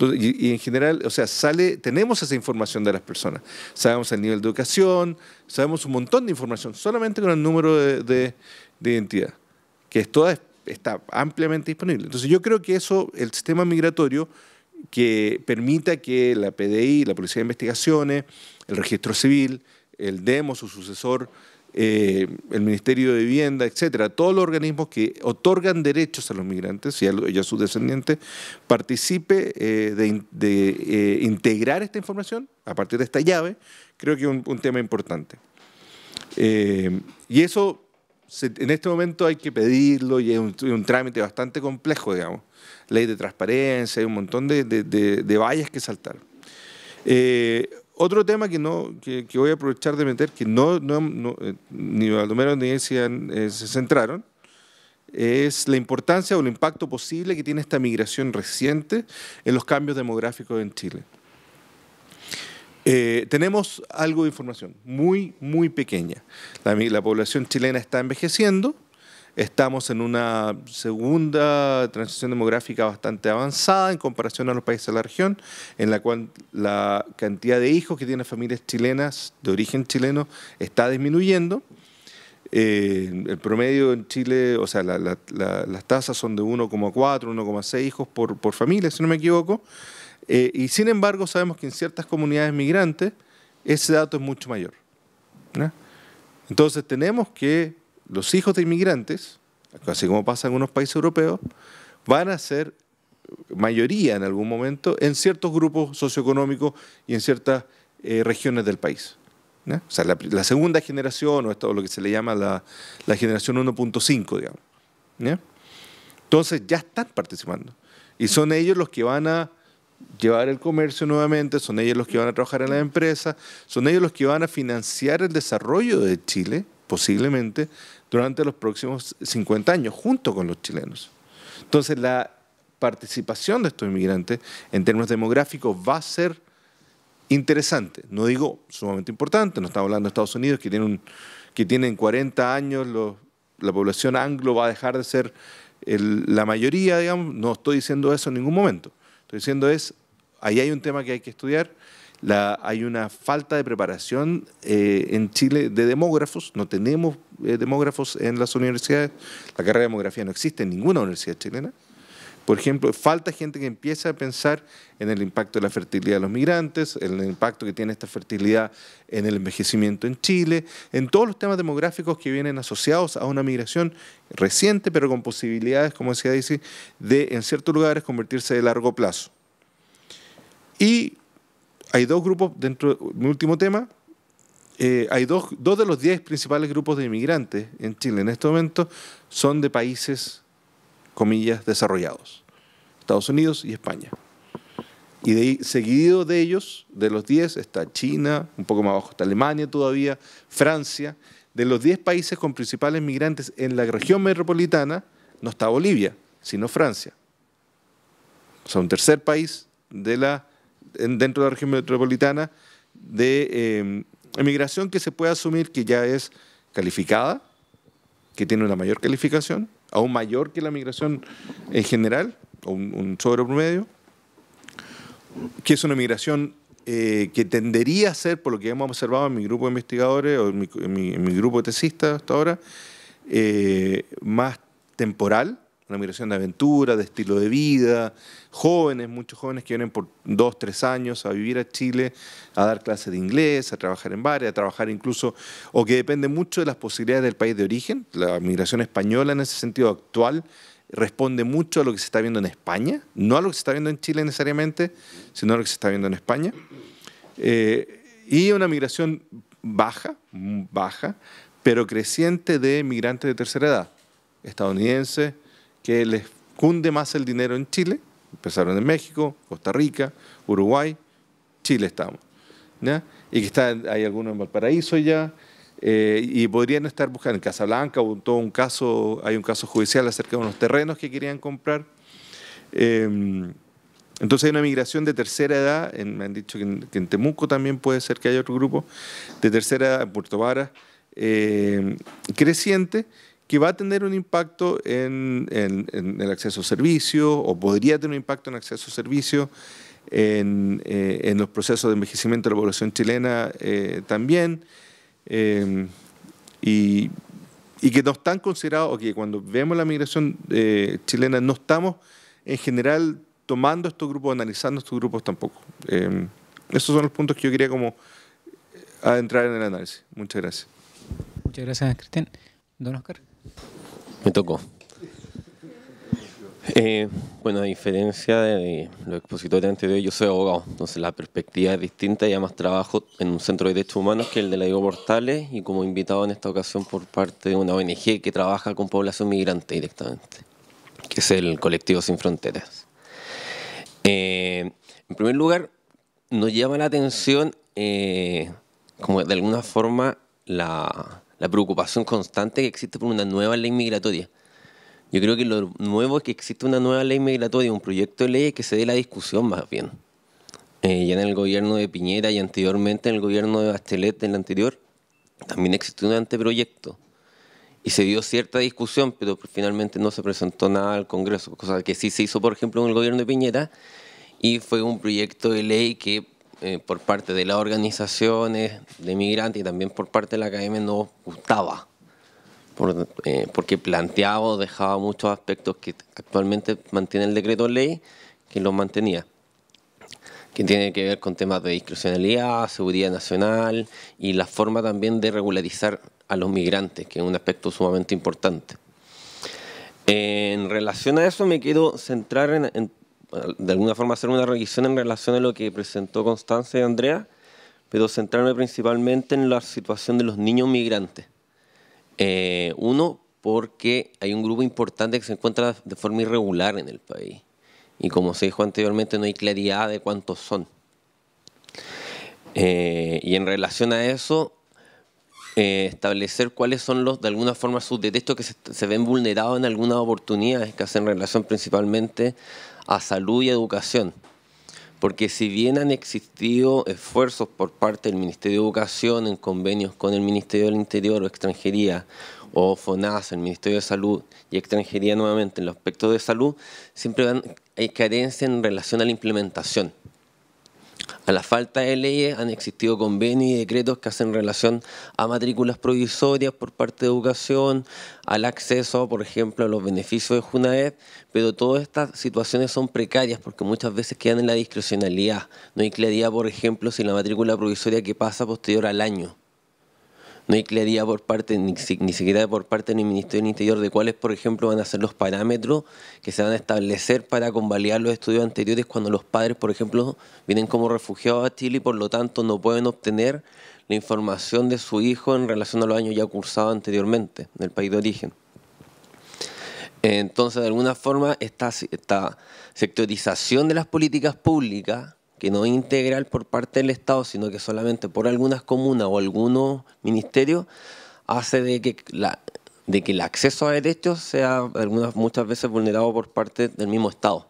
y, en general, o sea, sale, tenemos esa información de las personas. Sabemos el nivel de educación, sabemos un montón de información, solamente con el número de, de, identidad, que está ampliamente disponible. Entonces yo creo que eso, el sistema migratorio, que permita que la PDI, la Policía de Investigaciones, el Registro Civil, el DEMO, su sucesor, eh, el Ministerio de Vivienda, etcétera, todos los organismos que otorgan derechos a los migrantes y a, sus descendientes, participe eh, de, eh, integrar esta información a partir de esta llave, creo que es un, tema importante. y eso en este momento hay que pedirlo y es un, trámite bastante complejo, digamos. Ley de transparencia, hay un montón de, de vallas que saltar. Otro tema que no que, voy a aprovechar de meter, que no, eh, ni Baldomero ni Esia eh, se centraron, es la importancia o el impacto posible que tiene esta migración reciente en los cambios demográficos en Chile. Eh, tenemos algo de información muy, muy pequeña. La, la población chilena está envejeciendo, Estamos en una segunda transición demográfica bastante avanzada en comparación a los países de la región, en la cual la cantidad de hijos que tienen familias chilenas de origen chileno está disminuyendo. Eh, el promedio en Chile, o sea, las tasas son de 1,4, 1,6 hijos por, por, familia, si no me equivoco. Eh, y sin embargo, sabemos que en ciertas comunidades migrantes ese dato es mucho mayor. Entonces tenemos que los hijos de inmigrantes, así como pasa en unos países europeos, van a ser mayoría en algún momento en ciertos grupos socioeconómicos y en ciertas eh, regiones del país. O sea, la, segunda generación, o lo que se le llama la, generación 1.5, digamos. Entonces ya están participando. Y son ellos los que van a llevar el comercio nuevamente, son ellos los que van a trabajar en la empresa, son ellos los que van a financiar el desarrollo de Chile, posiblemente, durante los próximos 50 años, junto con los chilenos. Entonces, la participación de estos inmigrantes en términos demográficos va a ser interesante. No digo sumamente importante, no estamos hablando de Estados Unidos, que tiene, que tienen 40 años la población anglo va a dejar de ser la mayoría, digamos. No estoy diciendo eso en ningún momento. Estoy diciendo es, ahí hay un tema que hay que estudiar hay una falta de preparación eh, en Chile de demógrafos, no tenemos eh, demógrafos en las universidades, la carrera de demografía no existe en ninguna universidad chilena. Por ejemplo, falta gente que empiece a pensar en el impacto de la fertilidad de los migrantes, en el impacto que tiene esta fertilidad en el envejecimiento en Chile, en todos los temas demográficos que vienen asociados a una migración reciente, pero con posibilidades, como decía Dice, de en ciertos lugares convertirse de largo plazo. Y hay dos grupos dentro, mi último tema, eh, hay dos, dos de los diez principales grupos de inmigrantes en Chile en este momento son de países, comillas, desarrollados, Estados Unidos y España. Y seguido de ellos, de los diez, está China, un poco más abajo está Alemania todavía, Francia. De los diez países con principales inmigrantes en la región metropolitana, no está Bolivia, sino Francia. O un tercer país de la dentro de la región metropolitana de eh, emigración que se puede asumir que ya es calificada, que tiene una mayor calificación, aún mayor que la migración en general, o un, sobre promedio, que es una migración eh, que tendería a ser, por lo que hemos observado en mi grupo de investigadores o en mi, grupo de tesistas hasta ahora, eh, más temporal, una migración de aventura, de estilo de vida, jóvenes, muchos jóvenes que vienen por dos, tres años a vivir a Chile, a dar clases de inglés, a trabajar en bares, a trabajar incluso, o que depende mucho de las posibilidades del país de origen. La migración española en ese sentido actual responde mucho a lo que se está viendo en España, no a lo que se está viendo en Chile necesariamente, sino a lo que se está viendo en España. Eh, y una migración baja, baja, pero creciente de migrantes de tercera edad, estadounidenses, que les cunde más el dinero en Chile. Empezaron en México, Costa Rica, Uruguay, Chile estamos. Y que hay algunos en Valparaíso ya. Eh, y podrían estar buscando en Casablanca, hubo un caso, hay un caso judicial acerca de unos terrenos que querían comprar. Em, entonces hay una migración de tercera edad, me han dicho que en, Temuco también puede ser que haya otro grupo, de tercera edad en Puerto Varas, eh, creciente, que va a tener un impacto en, el acceso a servicio, o podría tener un impacto en el acceso a servicio, eh, En, los procesos de envejecimiento de la población chilena eh, también, em, y, que no están considerados, o que cuando vemos la migración eh, chilena no estamos en general tomando estos grupos, analizando estos grupos tampoco. Em, esos son los puntos que yo quería como adentrar en el análisis. Muchas gracias. Muchas gracias, Cristian. Don Oscar. Me tocó. Eh, bueno, a diferencia de, los expositores anteriores, yo soy abogado, entonces la perspectiva es distinta y además trabajo en un centro de derechos humanos que el de la Diego Portales y como invitado en esta ocasión por parte de una ONG que trabaja con población migrante directamente, que es el Colectivo Sin Fronteras. Eh, en primer lugar, nos llama la atención eh, como de alguna forma la, la preocupación constante que existe por una nueva ley migratoria. Yo creo que lo nuevo es que existe una nueva ley migratoria, un proyecto de ley que se dé la discusión más bien. Eh, ya en el gobierno de Piñera y anteriormente en el gobierno de Bastelet, en el anterior, también existió un anteproyecto y se dio cierta discusión, pero finalmente no se presentó nada al Congreso, cosa que sí se hizo, por ejemplo, en el gobierno de Piñera, y fue un proyecto de ley que eh, por parte de las organizaciones de migrantes y también por parte de la academia nos gustaba, eh, porque planteaba o dejaba muchos aspectos que actualmente mantiene el decreto ley, que los mantenía que tiene que ver con temas de discrecionalidad, seguridad nacional y la forma también de regularizar a los migrantes, que es un aspecto sumamente importante. En relación a eso me quiero centrar en de alguna forma hacer una revisión en relación a lo que presentó Constanza y Andrea, pero centrarme principalmente en la situación de los niños migrantes. Eh, uno, porque hay un grupo importante que se encuentra de forma irregular en el país. Y como se dijo anteriormente, no hay claridad de cuántos son. Eh, y en relación a eso, eh, establecer cuáles son los, de alguna forma, sus derechos que se, ven vulnerados en algunas oportunidades, que hacen relación principalmente a salud y educación. Porque si bien han existido esfuerzos por parte del Ministerio de Educación en convenios con el Ministerio del Interior o Extranjería, o FONAS, el Ministerio de Salud y Extranjería nuevamente en los aspectos de salud, siempre hay carencia en relación a la implementación. A la falta de leyes han existido convenios y decretos que hacen relación a matrículas provisorias por parte de educación, al acceso, por ejemplo, a los beneficios de Junaed, pero todas estas situaciones son precarias porque muchas veces quedan en la discrecionalidad. No hay claridad, por ejemplo, si la matrícula provisoria que pasa posterior al año no hay claridad por parte, ni, siquiera por parte del Ministerio del Interior, de cuáles, por ejemplo, van a ser los parámetros que se van a establecer para convalidar los estudios anteriores cuando los padres, por ejemplo, vienen como refugiados a Chile y por lo tanto no pueden obtener la información de su hijo en relación a los años ya cursados anteriormente en el país de origen. Entonces, de alguna forma, esta sectorización de las políticas públicas que no es integral por parte del Estado, sino que solamente por algunas comunas o algunos ministerios, hace de que, la, de que el acceso a derechos sea algunas, muchas veces vulnerado por parte del mismo Estado.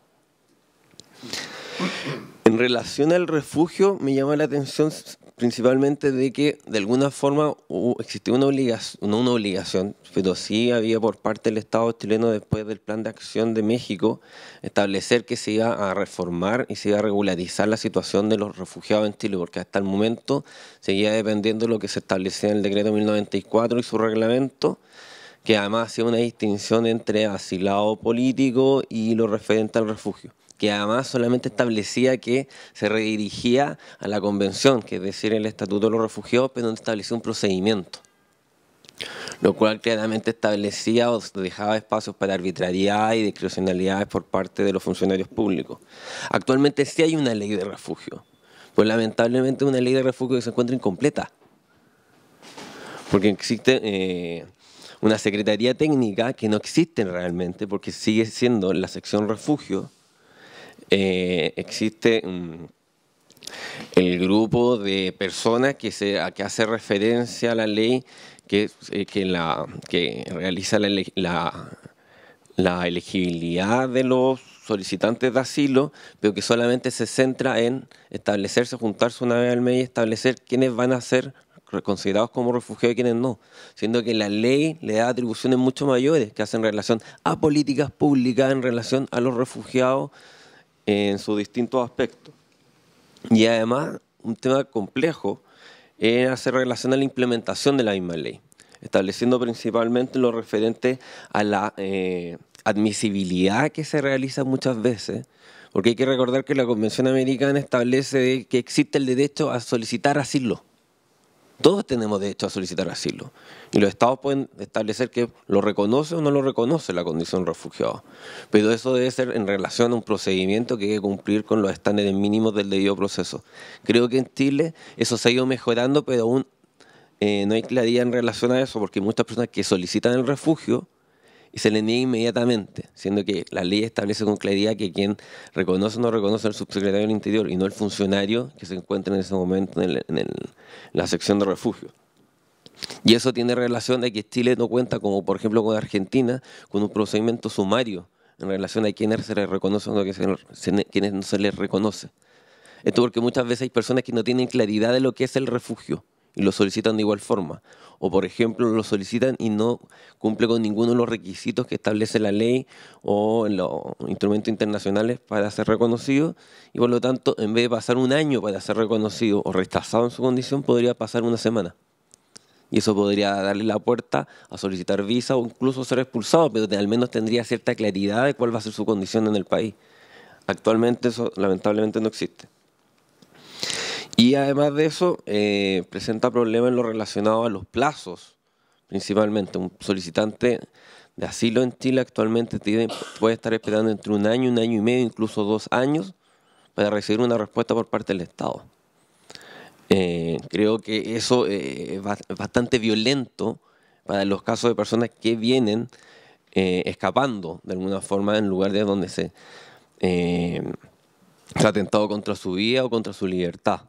En relación al refugio, me llama la atención principalmente de que de alguna forma existía una obligación, una obligación, pero sí había por parte del Estado chileno después del Plan de Acción de México establecer que se iba a reformar y se iba a regularizar la situación de los refugiados en Chile, porque hasta el momento seguía dependiendo de lo que se establecía en el decreto 1094 y su reglamento, que además hacía una distinción entre asilado político y lo referente al refugio que además solamente establecía que se redirigía a la convención, que es decir, el Estatuto de los Refugiados, pero donde establecía un procedimiento lo cual claramente establecía o dejaba espacios para arbitrariedad y discrecionalidades por parte de los funcionarios públicos. Actualmente sí hay una ley de refugio, pues lamentablemente una ley de refugio que se encuentra incompleta, porque existe eh, una secretaría técnica que no existe realmente, porque sigue siendo la sección refugio, eh, existe mm, el grupo de personas que, se, a que hace referencia a la ley que, eh, realiza la, elegibilidad de los solicitantes de asilo, pero que solamente se centra en establecerse, juntarse una vez al mes y establecer quiénes van a ser considerados como refugiados y quiénes no, siendo que la ley le da atribuciones mucho mayores que hacen relación a políticas públicas en relación a los refugiados en sus distintos aspectos. Y además, un tema complejo es hacer relación a la implementación de la misma ley, estableciendo principalmente lo referente a la eh, admisibilidad que se realiza muchas veces, porque hay que recordar que la Convención Americana establece que existe el derecho a solicitar asilo. Todos tenemos derecho a solicitar asilo. Y los estados pueden establecer que lo reconoce o no lo reconoce la condición de refugiado. Pero eso debe ser en relación a un procedimiento que hay que cumplir con los estándares mínimos del debido proceso. Creo que en Chile eso se ha ido mejorando, pero aún eh, no hay claridad en relación a eso, porque muchas personas que solicitan el refugio y se le niega inmediatamente, siendo que la ley establece con claridad que quien reconoce o no reconoce el subsecretario del Interior y no el funcionario que se encuentra en ese momento en, la sección de refugio. Y eso tiene relación de que Chile no cuenta, como por ejemplo con Argentina, con un procedimiento sumario en relación a quienes se les reconoce o quienes no se les reconoce. Esto porque muchas veces hay personas que no tienen claridad de lo que es el refugio y lo solicitan de igual forma. O por ejemplo, lo solicitan y no cumple con ninguno de los requisitos que establece la ley o los instrumentos internacionales para ser reconocido. Y por lo tanto, en vez de pasar un año para ser reconocido o rechazado en su condición, podría pasar una semana. Y eso podría darle la puerta a solicitar visa o incluso ser expulsado, pero al menos tendría cierta claridad de cuál va a ser su condición en el país. Actualmente eso lamentablemente no existe. Y además de eso, eh, presenta problemas en lo relacionado a los plazos, principalmente. Un solicitante de asilo en Chile actualmente puede estar esperando entre un año, un año y medio, incluso dos años, para recibir una respuesta por parte del Estado. Eh, creo que eso eh, es bastante violento para los casos de personas que vienen escapando de alguna forma en lugar de donde se ha atentado contra su vida o contra su libertad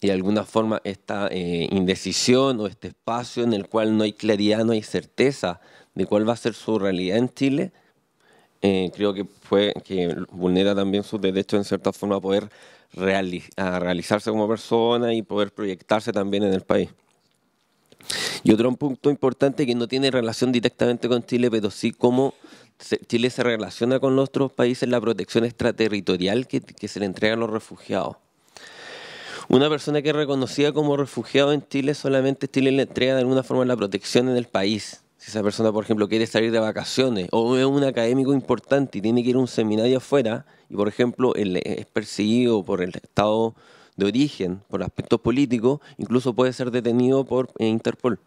y de alguna forma esta eh, indecisión o este espacio en el cual no hay claridad, no hay certeza de cuál va a ser su realidad en Chile, eh, creo que, que vulnera también sus derechos en cierta forma a poder realizarse como persona y poder proyectarse también en el país. Y otro punto importante que no tiene relación directamente con Chile, pero sí cómo Chile se relaciona con los otros países, la protección extraterritorial que se le entrega a los refugiados. Una persona que es reconocida como refugiado en Chile, solamente Chile le entrega de alguna forma la protección en el país. Si esa persona, por ejemplo, quiere salir de vacaciones o es un académico importante y tiene que ir a un seminario afuera y, por ejemplo, es perseguido por el Estado de origen, por aspectos políticos, incluso puede ser detenido por eh, Interpol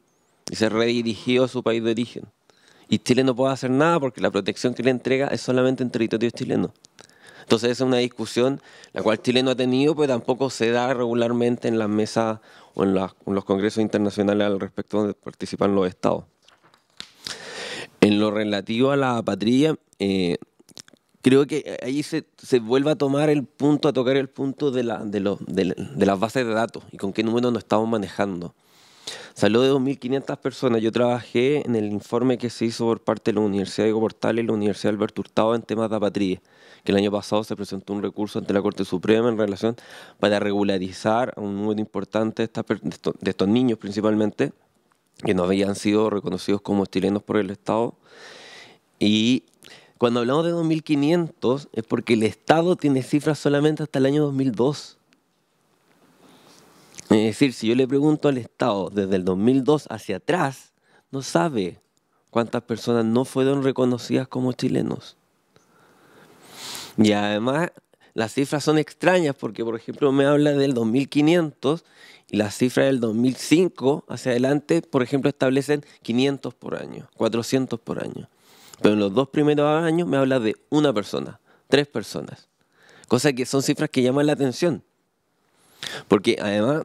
y ser redirigido a su país de origen. Y Chile no puede hacer nada porque la protección que le entrega es solamente en territorio chileno. Entonces esa es una discusión la cual Chile no ha tenido, pero tampoco se da regularmente en las mesas o en, los congresos internacionales al respecto donde participan los estados. En lo relativo a la patria, eh, creo que ahí se, se, vuelve a tomar el punto, a tocar el punto de, las bases de datos y con qué número nos estamos manejando. Salió de 2.500 personas. Yo trabajé en el informe que se hizo por parte de la Universidad de Coportales y la Universidad Alberto Hurtado en temas de apatría, que el año pasado se presentó un recurso ante la Corte Suprema en relación para regularizar a un número importante de, estos, de estos niños principalmente, que no habían sido reconocidos como chilenos por el Estado. Y cuando hablamos de 2.500 es porque el Estado tiene cifras solamente hasta el año 2002. Es decir, si yo le pregunto al Estado desde el 2002 hacia atrás, no sabe cuántas personas no fueron reconocidas como chilenos. Y además, las cifras son extrañas porque, por ejemplo, me habla del 2500 y las cifras del 2005 hacia adelante, por ejemplo, establecen 500 por año, 400 por año. Pero en los dos primeros años me habla de una persona, tres personas. Cosa que son cifras que llaman la atención. Porque además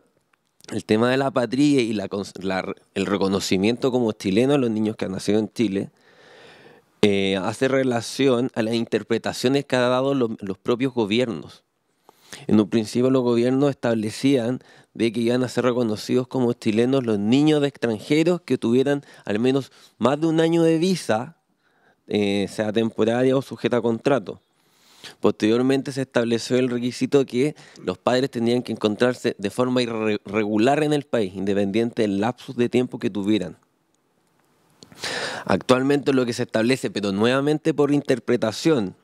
el tema de la patria y el reconocimiento como chileno a los niños que han nacido en Chile eh, hace relación a las interpretaciones que han dado los, propios gobiernos. En un principio los gobiernos establecían de que iban a ser reconocidos como chilenos los niños de extranjeros que tuvieran al menos más de un año de visa, eh, sea temporaria o sujeta a contrato. Posteriormente se estableció el requisito que los padres tenían que encontrarse de forma irregular en el país, independiente del lapsus de tiempo que tuvieran. Actualmente lo que se establece, pero nuevamente por interpretación,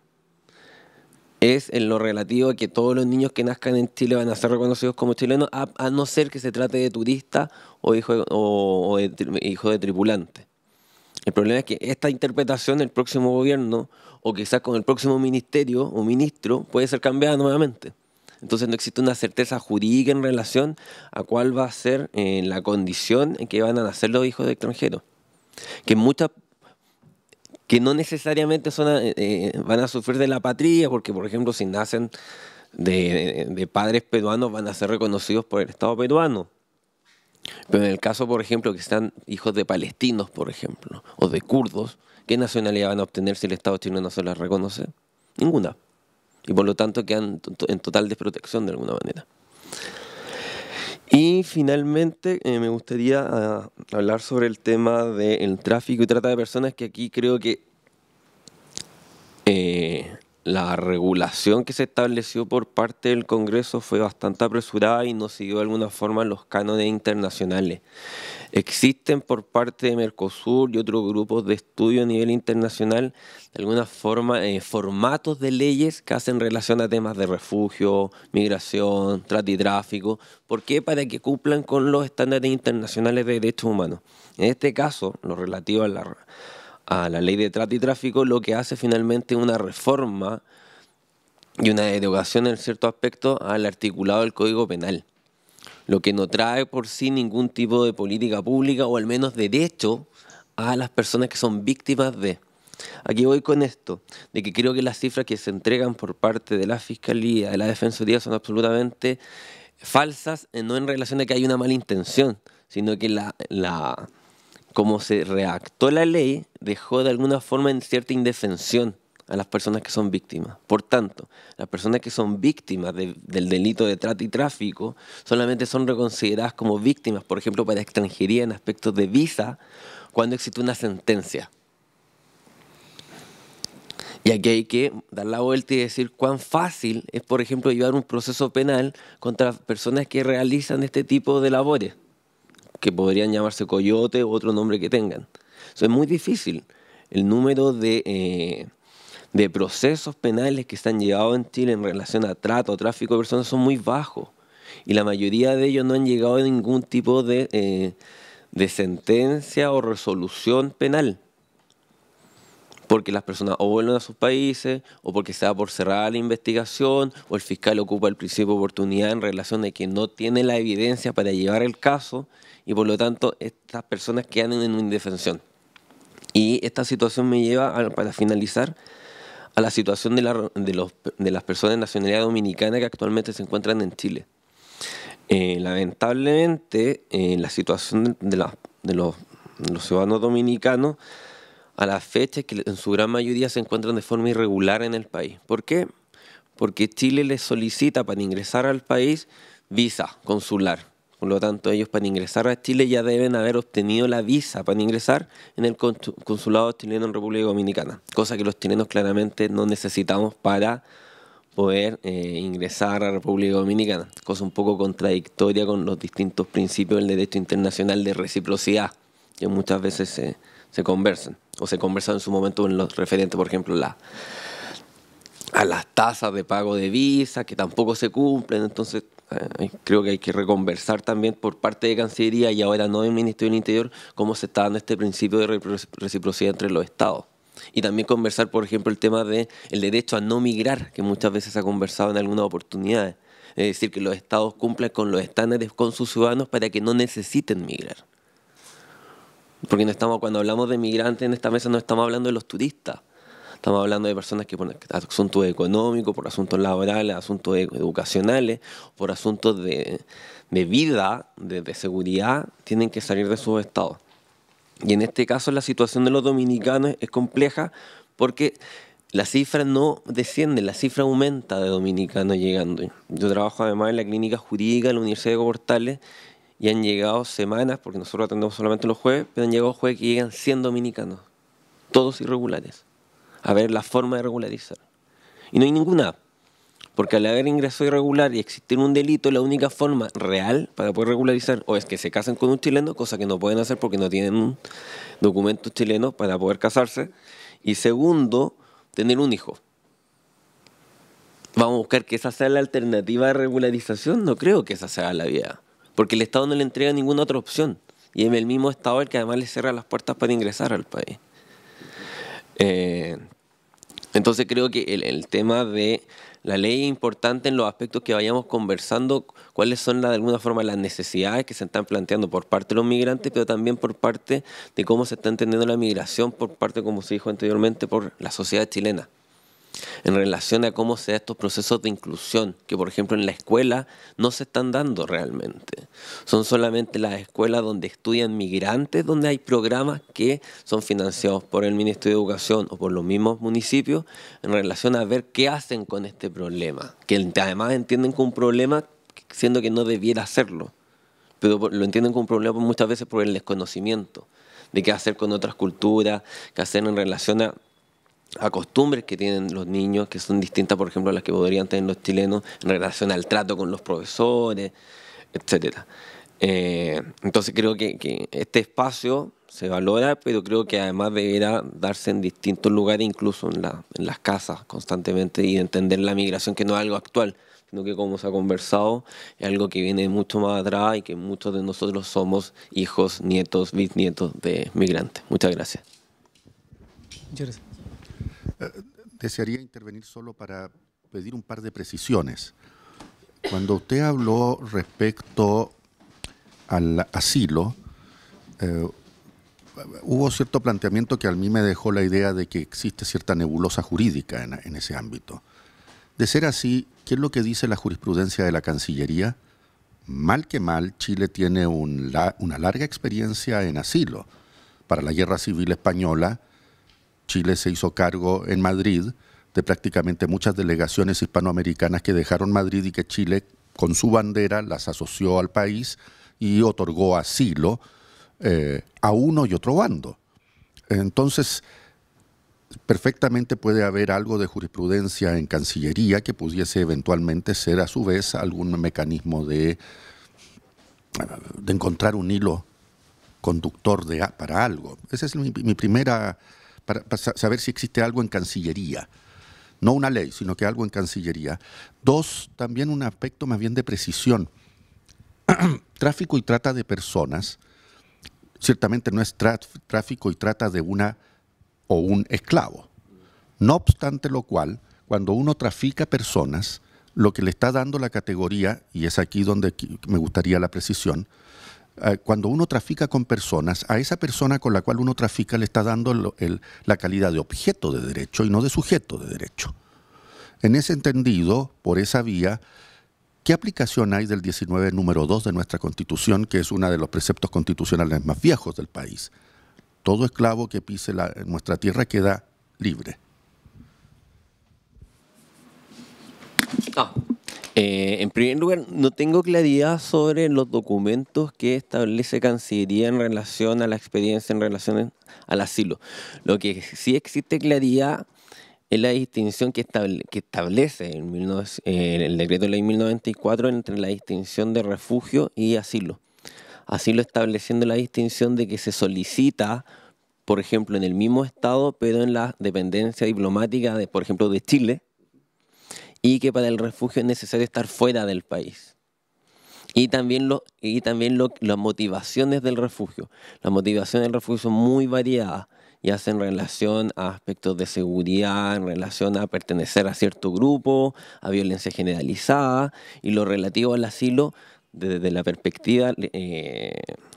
es en lo relativo a que todos los niños que nazcan en Chile van a ser reconocidos como chilenos, a, no ser que se trate de turista o hijo, o, de, hijo de tripulante. El problema es que esta interpretación el próximo gobierno o quizás con el próximo ministerio o ministro puede ser cambiada nuevamente. Entonces no existe una certeza jurídica en relación a cuál va a ser eh, la condición en que van a nacer los hijos de extranjeros. Que muchas que no necesariamente son eh, eh, van a sufrir de la patria, porque por ejemplo si nacen de, de, padres peruanos van a ser reconocidos por el Estado peruano. Pero en el caso, por ejemplo, que están hijos de palestinos, por ejemplo, o de kurdos, ¿Qué nacionalidad van a obtener si el Estado chino no se las reconoce? Ninguna. Y por lo tanto quedan en total desprotección de alguna manera. Y finalmente eh, me gustaría ah, hablar sobre el tema del tráfico y trata de personas que aquí creo que eh, la regulación que se estableció por parte del Congreso fue bastante apresurada y no siguió de alguna forma los cánones internacionales. Existen por parte de Mercosur y otros grupos de estudio a nivel internacional, de alguna forma, eh, formatos de leyes que hacen relación a temas de refugio, migración, trata y tráfico. ¿Por qué? Para que cumplan con los estándares internacionales de derechos humanos. En este caso, lo relativo a la a la ley de trata y tráfico, lo que hace finalmente una reforma y una derogación en cierto aspecto al articulado del Código Penal, lo que no trae por sí ningún tipo de política pública o al menos derecho a las personas que son víctimas de. Aquí voy con esto, de que creo que las cifras que se entregan por parte de la Fiscalía, de la Defensoría, son absolutamente falsas, eh, no en relación a que hay una mala intención, sino que la como se reactó la ley, dejó de alguna forma en cierta indefensión a las personas que son víctimas. Por tanto, las personas que son víctimas del delito de trata y tráfico solamente son reconsideradas como víctimas, por ejemplo, para extranjería en aspectos de visa, cuando existe una sentencia. Y aquí hay que dar la vuelta y decir cuán fácil es, por ejemplo, llevar un proceso penal contra personas que realizan este tipo de labores que podrían llamarse coyote u otro nombre que tengan. Eso es muy difícil. El número de, eh, de procesos penales que están llevado en Chile en relación a trato, o tráfico de personas son muy bajos. Y la mayoría de ellos no han llegado a ningún tipo de, eh, de sentencia o resolución penal. Porque las personas o vuelven a sus países, o porque se da por cerrada la investigación, o el fiscal ocupa el principio de oportunidad en relación de que no tiene la evidencia para llevar el caso, y por lo tanto estas personas quedan en una indefensión. Y esta situación me lleva, para finalizar, a la situación de, las personas de nacionalidad dominicana que actualmente se encuentran en Chile. Eh, lamentablemente, eh, la situación de, los, los, ciudadanos dominicanos a la fecha es que en su gran mayoría se encuentran de forma irregular en el país. ¿Por qué? Porque Chile les solicita para ingresar al país visa consular por lo tanto, ellos para ingresar a Chile ya deben haber obtenido la visa para ingresar en el consulado chileno en República Dominicana, cosa que los chilenos claramente no necesitamos para poder eh, ingresar a República Dominicana, cosa un poco contradictoria con los distintos principios del derecho internacional de reciprocidad, que muchas veces se, conversan, o se conversan en su momento en los referentes, por ejemplo, la, a las tasas de pago de visa, que tampoco se cumplen, entonces eh, creo que hay que reconversar también por parte de Cancillería y ahora no del Ministerio del Interior cómo se está dando este principio de reciprocidad entre los estados. Y también conversar, por ejemplo, el tema del el derecho a no migrar, que muchas veces se ha conversado en algunas oportunidades. Es decir, que los estados cumplan con los estándares con sus ciudadanos para que no necesiten migrar. Porque no estamos, cuando hablamos de migrantes en esta mesa no estamos hablando de los turistas. Estamos hablando de personas que por asuntos económicos, por asuntos laborales, asuntos e-, educacionales, por asuntos de, vida, de, seguridad, tienen que salir de sus estados. Y en este caso la situación de los dominicanos es compleja porque la cifra no desciende, la cifra aumenta de dominicanos llegando. Yo trabajo además en la clínica jurídica de la Universidad de Portales y han llegado semanas, porque nosotros atendemos solamente los jueves, pero han llegado jueves que llegan 100 dominicanos, todos irregulares a ver la forma de regularizar. Y no hay ninguna, porque al haber ingreso irregular y existir un delito, la única forma real para poder regularizar o es que se casen con un chileno, cosa que no pueden hacer porque no tienen documentos chilenos para poder casarse. Y segundo, tener un hijo. Vamos a buscar que esa sea la alternativa de regularización. No creo que esa sea la vía, porque el Estado no le entrega ninguna otra opción. Y es el mismo Estado el que además le cierra las puertas para ingresar al país. Eh, entonces creo que el, tema de la ley es importante en los aspectos que vayamos conversando, cuáles son de alguna forma las necesidades que se están planteando por parte de los migrantes, pero también por parte de cómo se está entendiendo la migración, por parte, como se dijo anteriormente, por la sociedad chilena en relación a cómo se dan estos procesos de inclusión, que por ejemplo en la escuela no se están dando realmente. Son solamente las escuelas donde estudian migrantes, donde hay programas que son financiados por el Ministerio de Educación o por los mismos municipios en relación a ver qué hacen con este problema, que además entienden como un problema siendo que no debiera hacerlo pero lo entienden como un problema muchas veces por el desconocimiento de qué hacer con otras culturas, qué hacer en relación a a costumbres que tienen los niños, que son distintas, por ejemplo, a las que podrían tener los chilenos en relación al trato con los profesores, etcétera. Eh, entonces creo que, este espacio se valora, pero creo que además deberá darse en distintos lugares, incluso en, la, en las casas constantemente, y entender la migración que no es algo actual, sino que como se ha conversado, es algo que viene mucho más atrás y que muchos de nosotros somos hijos, nietos, bisnietos de migrantes. Muchas gracias. Muchas gracias. Eh, desearía intervenir solo para pedir un par de precisiones. Cuando usted habló respecto al asilo, eh, hubo cierto planteamiento que a mí me dejó la idea de que existe cierta nebulosa jurídica en, ese ámbito. De ser así, ¿qué es lo que dice la jurisprudencia de la Cancillería? Mal que mal, Chile tiene una larga experiencia en asilo. Para la Guerra Civil Española, Chile se hizo cargo en Madrid de prácticamente muchas delegaciones hispanoamericanas que dejaron Madrid y que Chile con su bandera las asoció al país y otorgó asilo eh, a uno y otro bando. Entonces, perfectamente puede haber algo de jurisprudencia en Cancillería que pudiese eventualmente ser a su vez algún mecanismo de, de encontrar un hilo conductor para algo. Esa es mi primera para, saber si existe algo en Cancillería no una ley, sino que algo en Cancillería. Dos, también un aspecto más bien de precisión. tráfico y trata de personas, ciertamente no es tráfico y trata de una o un esclavo. No obstante lo cual, cuando uno trafica personas, lo que le está dando la categoría, y es aquí donde me gustaría la precisión, eh, cuando uno trafica con personas, a esa persona con la cual uno trafica le está dando la calidad de objeto de derecho y no de sujeto de derecho. En ese entendido, por esa vía, ¿qué aplicación hay del 19 número 2 de nuestra Constitución, que es uno de los preceptos constitucionales más viejos del país? Todo esclavo que pise en nuestra tierra queda libre. Ah. Eh, en primer lugar, no tengo claridad sobre los documentos que establece Cancillería en relación a la experiencia en relación al asilo. Lo que sí existe claridad es la distinción que, establece el, eh, el decreto de ley 1094 entre la distinción de refugio y asilo. Asilo estableciendo la distinción de que se solicita por ejemplo, en el mismo estado, pero en la dependencia diplomática, de, por ejemplo, de Chile, y que para el refugio es necesario estar fuera del país. Y también, y también las motivaciones del refugio. Las motivaciones del refugio son muy variadas, Y hacen relación a aspectos de seguridad, en relación a pertenecer a cierto grupo, a violencia generalizada, y lo relativo al asilo, desde la perspectiva eh,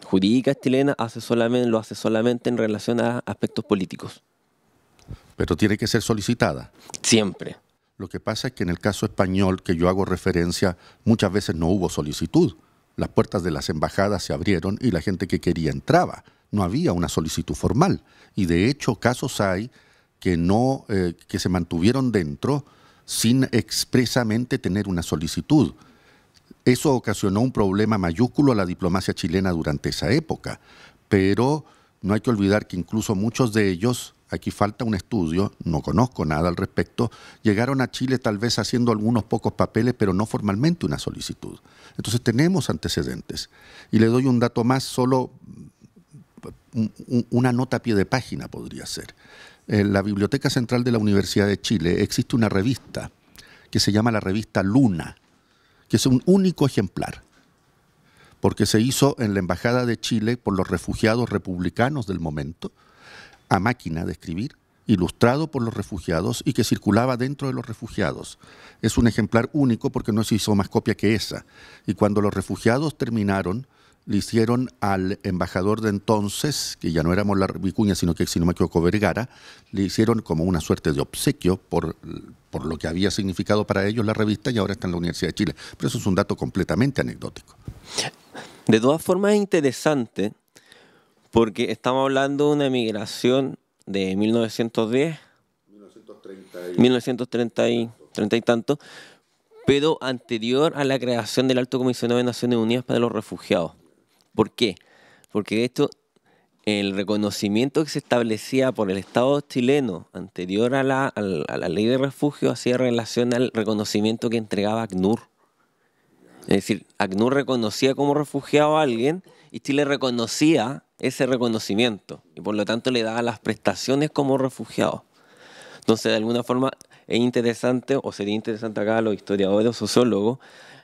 jurídica chilena, hace solamente, lo hace solamente en relación a aspectos políticos. Pero tiene que ser solicitada. Siempre. Lo que pasa es que en el caso español que yo hago referencia, muchas veces no hubo solicitud. Las puertas de las embajadas se abrieron y la gente que quería entraba. No había una solicitud formal. Y de hecho casos hay que, no, eh, que se mantuvieron dentro sin expresamente tener una solicitud. Eso ocasionó un problema mayúsculo a la diplomacia chilena durante esa época. Pero no hay que olvidar que incluso muchos de ellos aquí falta un estudio, no conozco nada al respecto, llegaron a Chile tal vez haciendo algunos pocos papeles, pero no formalmente una solicitud. Entonces tenemos antecedentes. Y le doy un dato más, solo una nota a pie de página podría ser. En la Biblioteca Central de la Universidad de Chile existe una revista que se llama la revista Luna, que es un único ejemplar porque se hizo en la Embajada de Chile por los refugiados republicanos del momento, a máquina de escribir, ilustrado por los refugiados y que circulaba dentro de los refugiados. Es un ejemplar único porque no se hizo más copia que esa. Y cuando los refugiados terminaron, le hicieron al embajador de entonces, que ya no éramos la Vicuña, sino que si no Vergara, le hicieron como una suerte de obsequio por, por lo que había significado para ellos la revista y ahora está en la Universidad de Chile. Pero eso es un dato completamente anecdótico. De todas formas, es interesante porque estamos hablando de una emigración de 1910, 1930 y, tanto, pero anterior a la creación del Alto Comisionado de Naciones Unidas para los Refugiados. ¿Por qué? Porque de el reconocimiento que se establecía por el Estado chileno anterior a la ley de refugio hacía relación al reconocimiento que entregaba ACNUR. Es decir, ACNUR reconocía como refugiado a alguien y Chile reconocía ese reconocimiento y por lo tanto le daba las prestaciones como refugiado. Entonces, de alguna forma, es interesante, o sería interesante acá a los historiadores o sociólogos,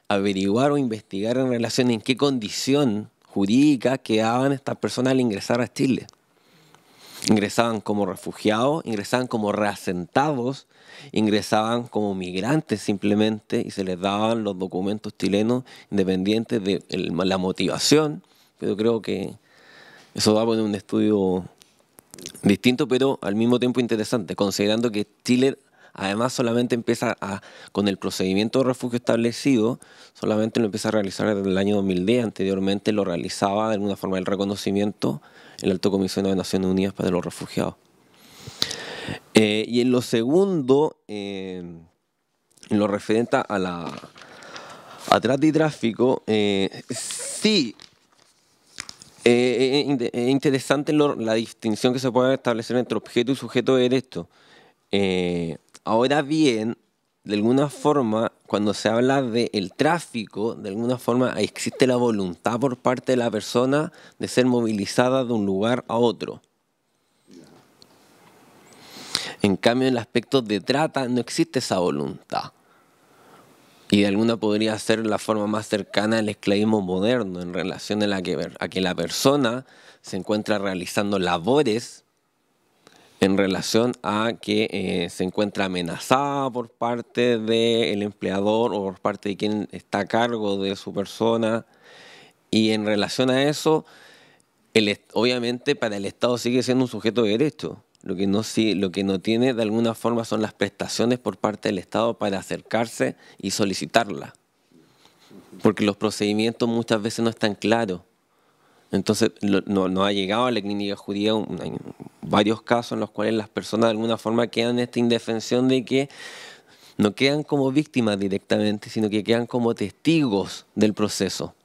averiguar o investigar en relación en qué condición jurídica quedaban estas personas al ingresar a Chile. Ingresaban como refugiados, ingresaban como reasentados, ingresaban como migrantes simplemente y se les daban los documentos chilenos independientes de la motivación. Pero creo que eso va a poner un estudio distinto, pero al mismo tiempo interesante, considerando que Chile además solamente empieza a, con el procedimiento de refugio establecido, solamente lo empieza a realizar desde el año 2010. Anteriormente lo realizaba de alguna forma el reconocimiento el Alto Comisionado de Naciones Unidas para los Refugiados. Eh, y en lo segundo, eh, en lo referente a la atrás tráfico, eh, sí es eh, eh, eh, interesante la distinción que se puede establecer entre objeto y sujeto de esto. ahora bien, de alguna forma, cuando se habla del tráfico, de alguna forma existe la voluntad por parte de la persona de ser movilizada de un lugar a otro. En cambio, en el aspecto de trata no existe esa voluntad y de alguna podría ser la forma más cercana al esclavismo moderno en relación a, que, a que la persona se encuentra realizando labores en relación a que eh, se encuentra amenazada por parte del empleador o por parte de quien está a cargo de su persona. Y en relación a eso, obviamente para el Estado sigue siendo un sujeto de derecho. Lo que, no, lo que no tiene de alguna forma son las prestaciones por parte del Estado para acercarse y solicitarla. Porque los procedimientos muchas veces no están claros. Entonces, no, ha llegado a la clínica judía varios casos en los cuales las personas de alguna forma quedan en esta indefensión de que no quedan como víctimas directamente, sino que quedan como testigos del proceso.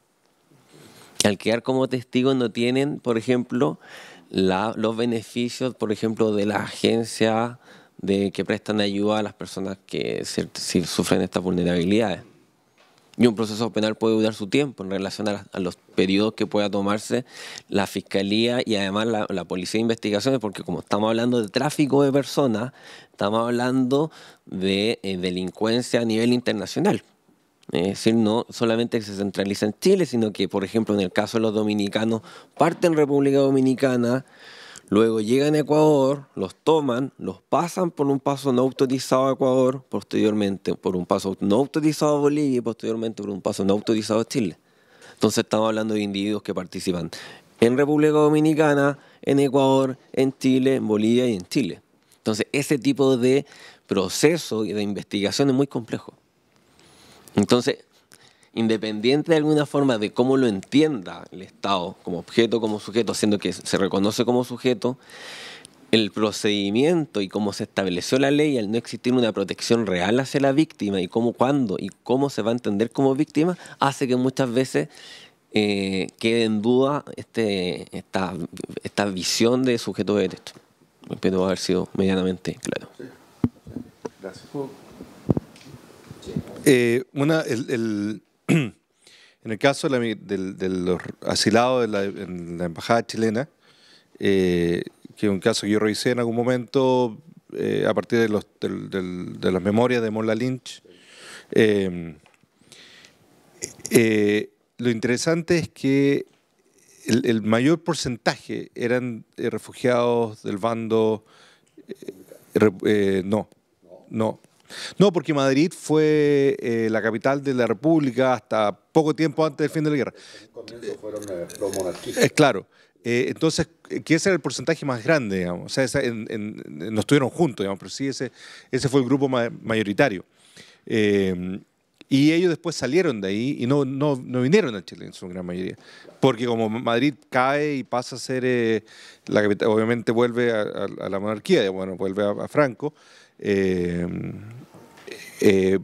Al quedar como testigos no tienen, por ejemplo, los beneficios, por ejemplo, de las agencias de que prestan ayuda a las personas que sufren estas vulnerabilidades. Y un proceso penal puede durar su tiempo en relación a, los periodos que pueda tomarse la fiscalía y además la, policía de investigaciones, porque como estamos hablando de tráfico de personas, estamos hablando de eh, delincuencia a nivel internacional. Eh, es decir, no solamente se centraliza en Chile, sino que, por ejemplo, en el caso de los dominicanos, parten República Dominicana, luego llegan a Ecuador, los toman, los pasan por un paso no autorizado a Ecuador, posteriormente por un paso no autorizado a Bolivia y posteriormente por un paso no autorizado a Chile. Entonces estamos hablando de individuos que participan en República Dominicana, en Ecuador, en Chile, en Bolivia y en Chile. Entonces ese tipo de proceso y de investigación es muy complejo. Entonces, independiente de alguna forma de cómo lo entienda el Estado como objeto, como sujeto, siendo que se reconoce como sujeto, el procedimiento y cómo se estableció la ley al no existir una protección real hacia la víctima y cómo, cuándo y cómo se va a entender como víctima, hace que muchas veces eh, quede en duda este, esta, visión de sujeto de derecho. Espero haber sido medianamente claro. Gracias. Eh, una, el, en el caso de, los asilados de la, en la embajada chilena, eh, que es un caso que yo revisé en algún momento eh, a partir de, las memorias de Mola Lynch, lo interesante es que el, el mayor porcentaje eran refugiados del bando, no, no, no, porque Madrid fue eh, la capital de la República hasta poco tiempo antes del fin de la guerra. En fueron Es eh, eh, claro. entonces, que ese era el porcentaje más grande, digamos. O sea, no estuvieron juntos, digamos, pero sí, ese, ese fue el grupo mayoritario. y ellos después salieron de ahí y no, no, no, vinieron a Chile en su gran mayoría. Porque como Madrid cae y pasa a ser la capital, obviamente vuelve a, la monarquía, bueno, vuelve a, a Franco, eh, eh,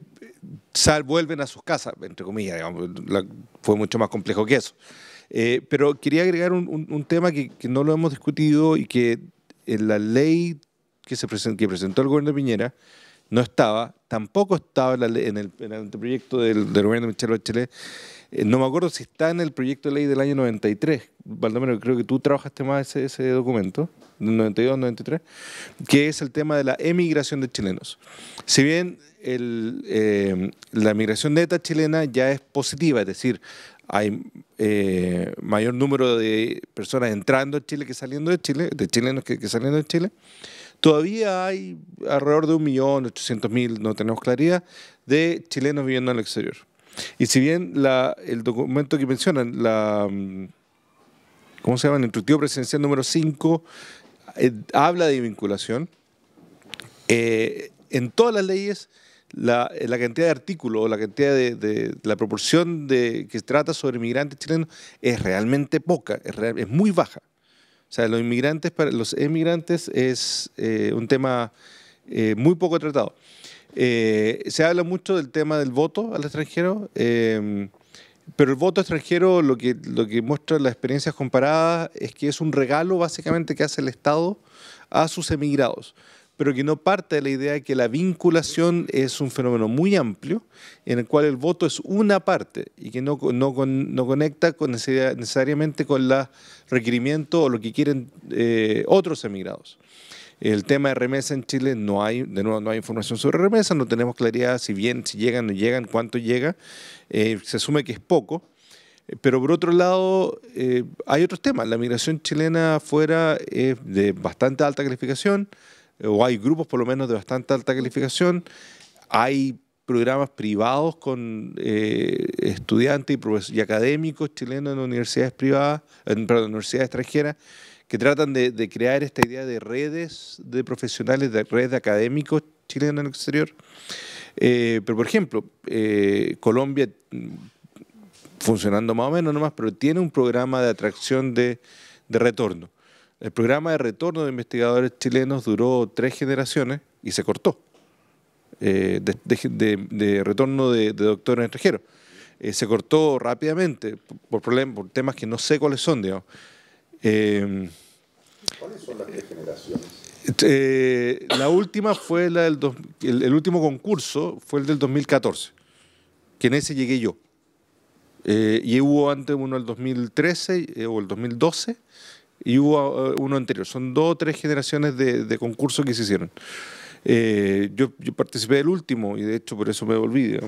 sal, vuelven a sus casas, entre comillas, fue mucho más complejo que eso. Eh, pero quería agregar un, tema que, no lo hemos discutido y que en la ley que, se presentó, que presentó el gobierno de Piñera no estaba, tampoco estaba en, el, en anteproyecto del, gobierno de Michelle Bachelet, eh, no me acuerdo si está en el proyecto de ley del año 93, Baldomero, creo que tú trabajaste más ese, documento, del 92, 93, que es el tema de la emigración de chilenos. Si bien eh, la emigración neta chilena ya es positiva, es decir, hay eh, mayor número de personas entrando a Chile que saliendo de Chile, de chilenos que, saliendo de Chile, todavía hay alrededor de mil, no tenemos claridad, de chilenos viviendo en el exterior. Y si bien el documento que mencionan, la, mm, ¿cómo se llama? El instructivo presidencial número 5 eh, habla de vinculación, eh, en todas las leyes eh, la, cantidad de artículos o la cantidad de, la proporción de, que trata sobre inmigrantes chilenos es realmente poca, es, muy baja. O sea, los inmigrantes, para los emigrantes es un tema muy poco tratado. Eh, se habla mucho del tema del voto al extranjero, em, pero el voto extranjero lo que, lo que muestra las experiencias comparadas es que es un regalo básicamente que hace el Estado a sus emigrados pero que no parte de la idea de que la vinculación es un fenómeno muy amplio, en el cual el voto es una parte y que no, no, no conecta con necesariamente con los requerimientos o lo que quieren eh, otros emigrados. El tema de remesa en Chile no hay, de nuevo, no hay información sobre remesa, no tenemos claridad si bien, si llegan, no llegan, cuánto llega. Eh, se asume que es poco. Eh, pero por otro lado, eh, hay otros temas. La migración chilena afuera es de bastante alta calificación, o hay grupos por lo menos de bastante alta calificación. Hay programas privados con estudiantes y, académicos chilenos en universidades privadas, en, perdón, universidades extranjeras que tratan de, crear esta idea de redes de profesionales, de redes de académicos chilenos en el exterior. Eh, pero, por ejemplo, eh, Colombia, mm, funcionando más o menos nomás, pero tiene un programa de atracción de, retorno. El programa de retorno de investigadores chilenos duró tres generaciones y se cortó. Eh, de, retorno de, doctores extranjeros. se cortó rápidamente por, problemas, por temas que no sé cuáles son, digamos. Em, ¿Cuáles son las tres generaciones? Eh, la última fue la del el, último concurso fue el del 2014, que en ese llegué yo. Eh, y hubo antes uno el 2013 eh, o el 2012 y hubo uno anterior. Son dos o tres generaciones de, de concursos que se hicieron. Yo, participé del último y de hecho por eso me volví.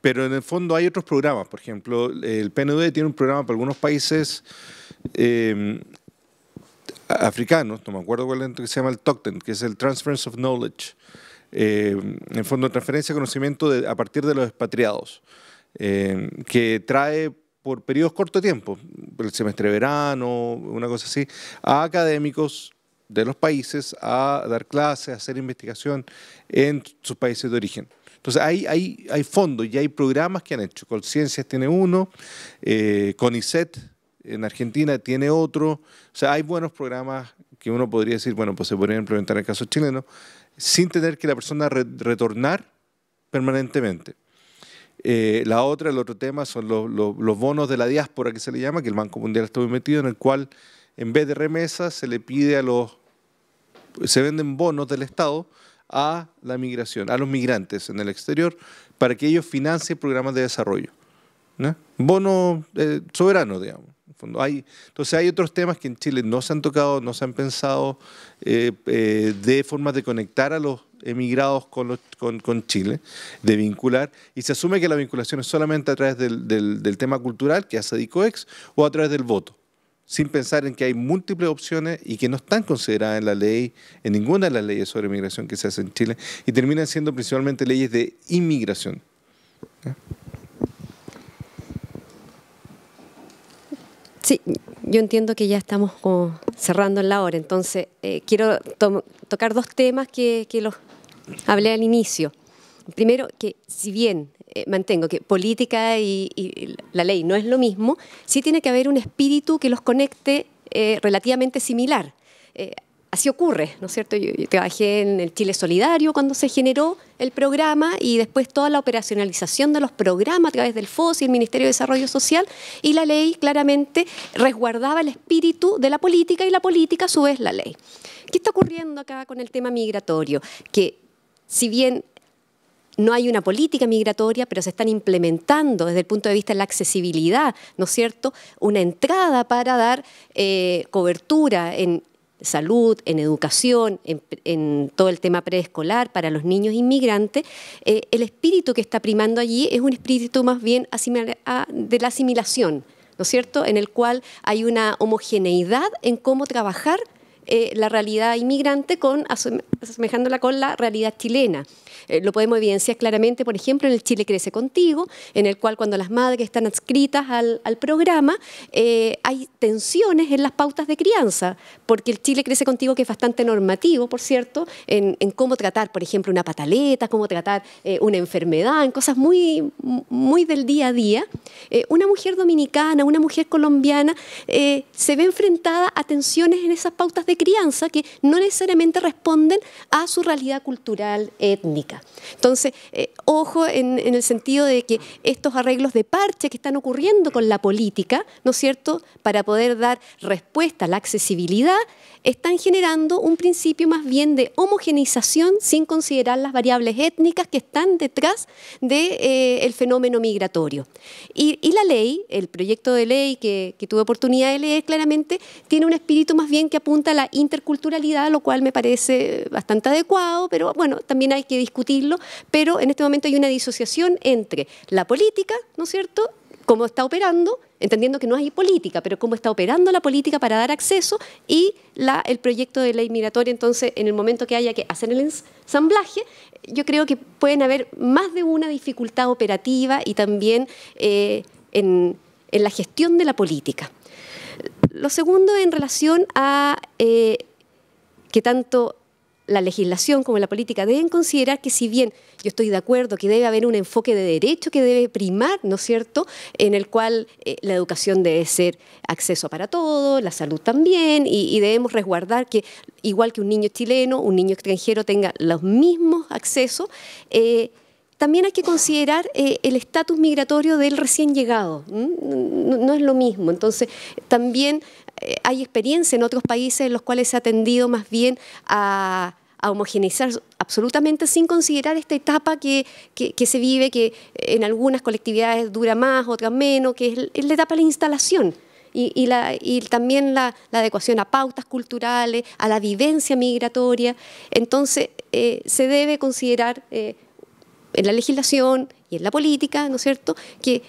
Pero en el fondo hay otros programas. Por ejemplo, el PNUD tiene un programa para algunos países eh, africanos, no me acuerdo cuál es, que se llama el TOCTEN, que es el Transference of Knowledge. Eh, en fondo, transferencia de conocimiento a partir de los expatriados, eh, que trae por periodos corto de tiempo, el semestre de verano, una cosa así, a académicos de los países a dar clases, a hacer investigación en sus países de origen. Entonces hay, fondos y hay programas que han hecho. Conciencias tiene uno, eh, CONICET en Argentina tiene otro. O sea, hay buenos programas que uno podría decir, bueno, pues se podrían implementar en el caso chileno, sin tener que la persona retornar permanentemente. Eh, la otra, el otro tema, son los, los, bonos de la diáspora que se le llama, que el Banco Mundial está muy metido, en el cual en vez de remesas se le pide a los, se venden bonos del Estado a la migración, a los migrantes en el exterior, para que ellos financien programas de desarrollo. Bono eh, soberano, digamos. Hay, entonces hay otros temas que en Chile no se han tocado, no se han pensado eh, eh, de formas de conectar a los emigrados con, con, Chile, de vincular, y se asume que la vinculación es solamente a través del, del tema cultural que hace DICOEX o a través del voto sin pensar en que hay múltiples opciones y que no están consideradas en la ley, en ninguna de las leyes sobre migración que se hace en Chile, y terminan siendo principalmente leyes de inmigración. Sí, yo entiendo que ya estamos cerrando la hora, entonces eh, quiero tocar dos temas que, que los hablé al inicio primero que si bien eh, mantengo que política y, la ley no es lo mismo, sí tiene que haber un espíritu que los conecte eh, relativamente similar. Eh, así ocurre, ¿no es cierto? Yo, yo, trabajé en el Chile Solidario cuando se generó el programa y después toda la operacionalización de los programas a través del FOS y el Ministerio de Desarrollo Social y la ley claramente resguardaba el espíritu de la política y la política a su vez la ley. ¿Qué está ocurriendo acá con el tema migratorio? Que si bien no hay una política migratoria, pero se están implementando desde el punto de vista de la accesibilidad, ¿no es cierto?, una entrada para dar eh, cobertura en salud, en educación, en, todo el tema preescolar para los niños inmigrantes, eh, el espíritu que está primando allí es un espíritu más bien de la asimilación, ¿no es cierto?, en el cual hay una homogeneidad en cómo trabajar eh, la realidad inmigrante con, asemejándola con la realidad chilena. Eh, lo podemos evidenciar claramente, por ejemplo, en el Chile Crece Contigo, en el cual cuando las madres están adscritas al, programa, eh, hay tensiones en las pautas de crianza, porque el Chile Crece Contigo, que es bastante normativo, por cierto, en, cómo tratar, por ejemplo, una pataleta, cómo tratar una enfermedad, en cosas muy, muy del día a día, una mujer dominicana, una mujer colombiana, se ve enfrentada a tensiones en esas pautas de de crianza que no necesariamente responden a su realidad cultural étnica. Entonces, eh, ojo en, el sentido de que estos arreglos de parche que están ocurriendo con la política, ¿no es cierto?, para poder dar respuesta a la accesibilidad, están generando un principio más bien de homogenización sin considerar las variables étnicas que están detrás del de, eh, fenómeno migratorio. Y, la ley, el proyecto de ley que, que tuve oportunidad de leer claramente, tiene un espíritu más bien que apunta a la interculturalidad, lo cual me parece bastante adecuado, pero bueno, también hay que discutirlo, pero en este momento hay una disociación entre la política, ¿no es cierto?, cómo está operando, entendiendo que no hay política, pero cómo está operando la política para dar acceso y el proyecto de ley migratoria, entonces, en el momento que haya que hacer el ensamblaje, yo creo que pueden haber más de una dificultad operativa y también eh, en la gestión de la política. Lo segundo en relación a eh, que tanto la legislación como la política deben considerar que si bien yo estoy de acuerdo que debe haber un enfoque de derecho que debe primar, ¿no es cierto?, en el cual eh, la educación debe ser acceso para todos, la salud también, y, debemos resguardar que igual que un niño chileno, un niño extranjero tenga los mismos accesos, eh, también hay que considerar eh, el estatus migratorio del recién llegado. No, es lo mismo. Entonces, también eh, hay experiencia en otros países en los cuales se ha tendido más bien a homogeneizar absolutamente sin considerar esta etapa que, se vive, que eh, en algunas colectividades dura más, otras menos, que es, la etapa de la instalación. Y, también la, adecuación a pautas culturales, a la vivencia migratoria. Entonces, se debe considerar en la legislación y en la política, ¿no es cierto?, que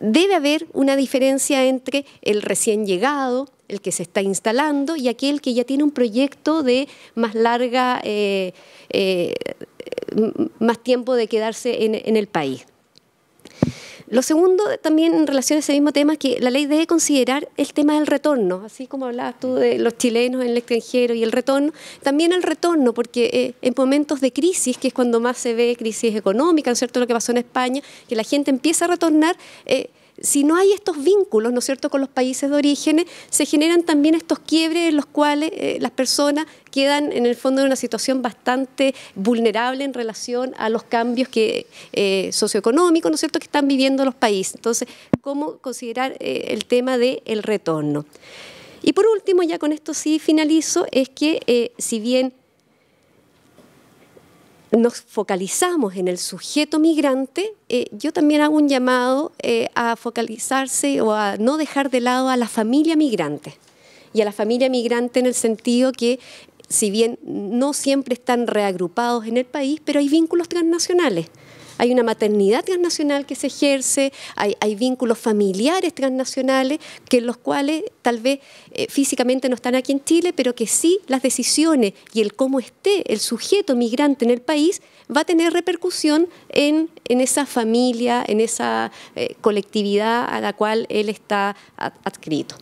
debe haber una diferencia entre el recién llegado, el que se está instalando y aquel que ya tiene un proyecto de más larga, eh, eh, más tiempo de quedarse en el país. Lo segundo, también en relación a ese mismo tema, es que la ley debe considerar el tema del retorno, así como hablabas tú de los chilenos en el extranjero y el retorno, también el retorno, porque eh, en momentos de crisis, que es cuando más se ve crisis económica, ¿no es cierto? Lo que pasó en España, que la gente empieza a retornar. Eh, si no hay estos vínculos, ¿no es cierto?, con los países de origen, se generan también estos quiebres en los cuales eh, las personas quedan en el fondo en una situación bastante vulnerable en relación a los cambios que, eh, socioeconómicos, ¿no es cierto?, que están viviendo los países. Entonces, ¿cómo considerar eh, el tema del retorno? Y por último, ya con esto sí finalizo, es que si bien nos focalizamos en el sujeto migrante, eh, yo también hago un llamado eh, a focalizarse o a no dejar de lado a la familia migrante. Y a la familia migrante en el sentido que, si bien no siempre están reagrupados en el país, pero hay vínculos transnacionales hay una maternidad transnacional que se ejerce, hay, vínculos familiares transnacionales, que los cuales tal vez eh, físicamente no están aquí en Chile, pero que sí las decisiones y el cómo esté el sujeto migrante en el país va a tener repercusión en, esa familia, en esa eh, colectividad a la cual él está adscrito.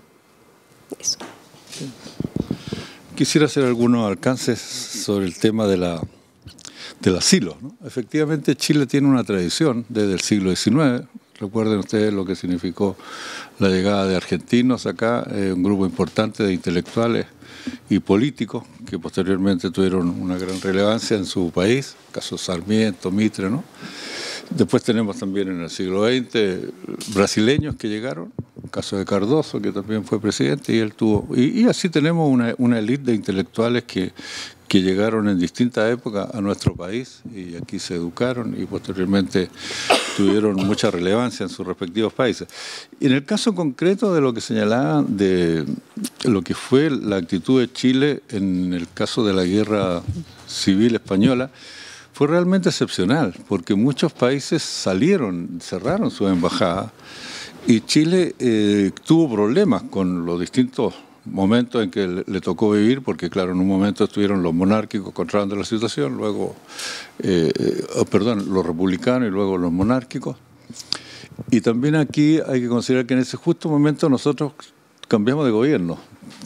Quisiera hacer algunos alcances sobre el tema de la del asilo. ¿no? Efectivamente, Chile tiene una tradición desde el siglo XIX. Recuerden ustedes lo que significó la llegada de argentinos acá, eh, un grupo importante de intelectuales y políticos que posteriormente tuvieron una gran relevancia en su país, caso Sarmiento, Mitre, ¿no? Después tenemos también en el siglo XX brasileños que llegaron, caso de Cardoso, que también fue presidente, y él tuvo. Y, así tenemos una, una élite de intelectuales que, que llegaron en distintas épocas a nuestro país y aquí se educaron y posteriormente tuvieron mucha relevancia en sus respectivos países. En el caso concreto de lo que señalaba de lo que fue la actitud de Chile en el caso de la guerra civil española, fue realmente excepcional, porque muchos países salieron, cerraron sus embajadas y Chile eh, tuvo problemas con los distintos momento en que le, tocó vivir, porque claro, en un momento estuvieron los monárquicos controlando la situación, luego, eh, eh, oh, perdón, los republicanos y luego los monárquicos. Y también aquí hay que considerar que en ese justo momento nosotros cambiamos de gobierno,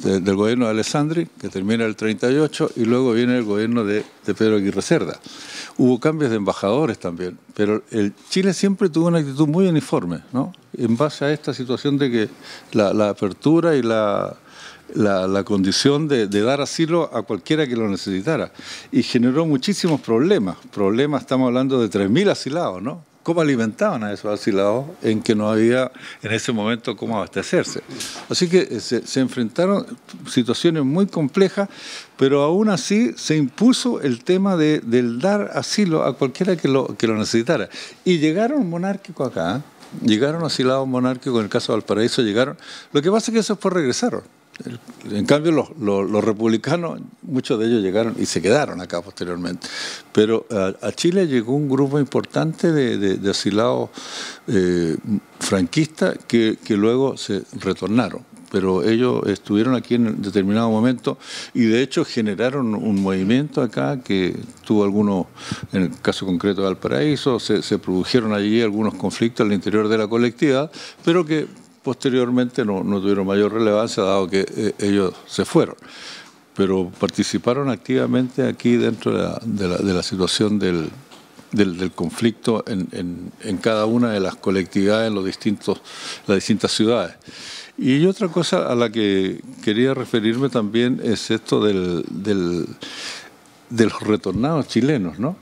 del gobierno de Alessandri, que termina el 38, y luego viene el gobierno de, Pedro Aguirre Cerda. Hubo cambios de embajadores también, pero el Chile siempre tuvo una actitud muy uniforme, ¿no? En base a esta situación de que la apertura y la la, condición de, dar asilo a cualquiera que lo necesitara. Y generó muchísimos problemas. Problemas, estamos hablando de 3.000 asilados, ¿no? ¿Cómo alimentaban a esos asilados en que no había en ese momento cómo abastecerse? Así que eh, se, enfrentaron situaciones muy complejas, pero aún así se impuso el tema de, del dar asilo a cualquiera que lo, que lo necesitara. Y llegaron monárquicos acá, ¿eh? llegaron asilados monárquicos, en el caso de Valparaíso llegaron. Lo que pasa es que esos fue regresaron en cambio, los, republicanos, muchos de ellos llegaron y se quedaron acá posteriormente. Pero eh, a, Chile llegó un grupo importante de, asilados eh, franquistas que, luego se retornaron pero ellos estuvieron aquí en determinado momento y de hecho generaron un movimiento acá que tuvo algunos, en el caso concreto de Valparaíso, se, se, produjeron allí algunos conflictos al interior de la colectividad, pero que posteriormente no, tuvieron mayor relevancia dado que eh, ellos se fueron, pero participaron activamente aquí dentro de la, situación del, conflicto en, cada una de las colectividades, en los distintos, las distintas ciudades. Y otra cosa a la que quería referirme también es esto de los retornados chilenos, ¿no?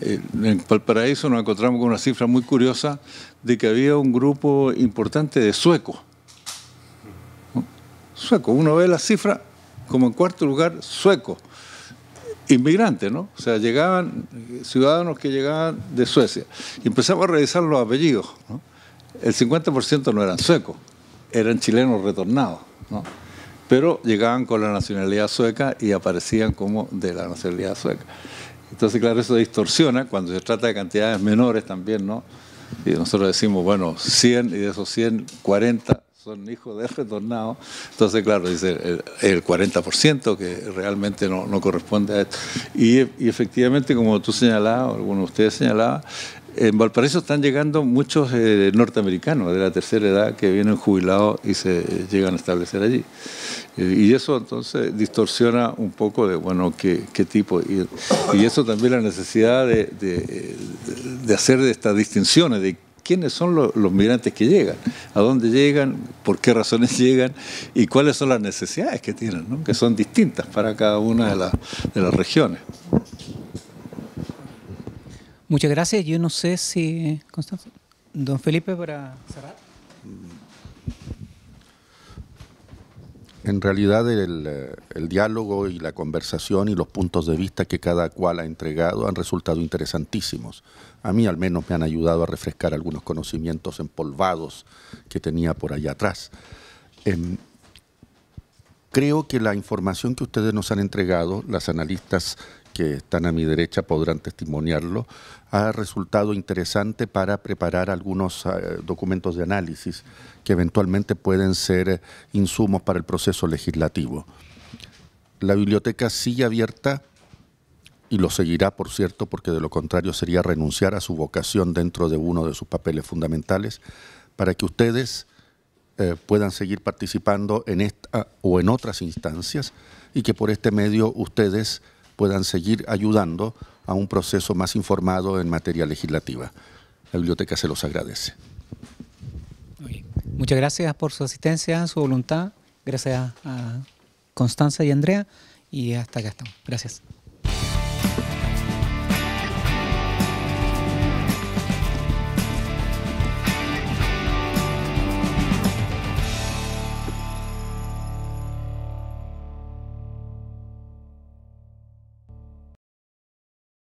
Eh, en Valparaíso nos encontramos con una cifra muy curiosa de que había un grupo importante de suecos. Sueco, uno ve la cifra como en cuarto lugar, suecos, inmigrantes, ¿no? O sea, llegaban eh, ciudadanos que llegaban de Suecia. Y empezamos a revisar los apellidos. El 50% no eran suecos, eran chilenos retornados. ¿no? pero llegaban con la nacionalidad sueca y aparecían como de la nacionalidad sueca. Entonces, claro, eso distorsiona cuando se trata de cantidades menores también, ¿no? Y nosotros decimos, bueno, 100 y de esos 100, 40 son hijos de retornados. Entonces, claro, dice el, 40% que realmente no, corresponde a esto. Y, efectivamente, como tú señalabas, alguno de ustedes señalaba, en Valparaíso están llegando muchos eh, norteamericanos de la tercera edad que vienen jubilados y se llegan a establecer allí. Eh, y eso entonces distorsiona un poco de, bueno, qué, tipo. Y, eso también la necesidad de, de, de hacer estas distinciones de quiénes son los, migrantes que llegan, a dónde llegan, por qué razones llegan y cuáles son las necesidades que tienen, que son distintas para cada una de, de las regiones. Muchas gracias. Yo no sé si, Constanza, don Felipe, para cerrar. En realidad el, diálogo y la conversación y los puntos de vista que cada cual ha entregado han resultado interesantísimos. A mí al menos me han ayudado a refrescar algunos conocimientos empolvados que tenía por allá atrás. Em, creo que la información que ustedes nos han entregado, las analistas que están a mi derecha podrán testimoniarlo, ha resultado interesante para preparar algunos eh, documentos de análisis que eventualmente pueden ser eh, insumos para el proceso legislativo. La biblioteca sigue abierta y lo seguirá, por cierto, porque de lo contrario sería renunciar a su vocación dentro de uno de sus papeles fundamentales, para que ustedes eh, puedan seguir participando en esta o en otras instancias y que por este medio ustedes puedan seguir ayudando a un proceso más informado en materia legislativa. La biblioteca se los agradece. Muchas gracias por su asistencia, su voluntad. Gracias a Constanza y Andrea. Y hasta acá estamos. Gracias.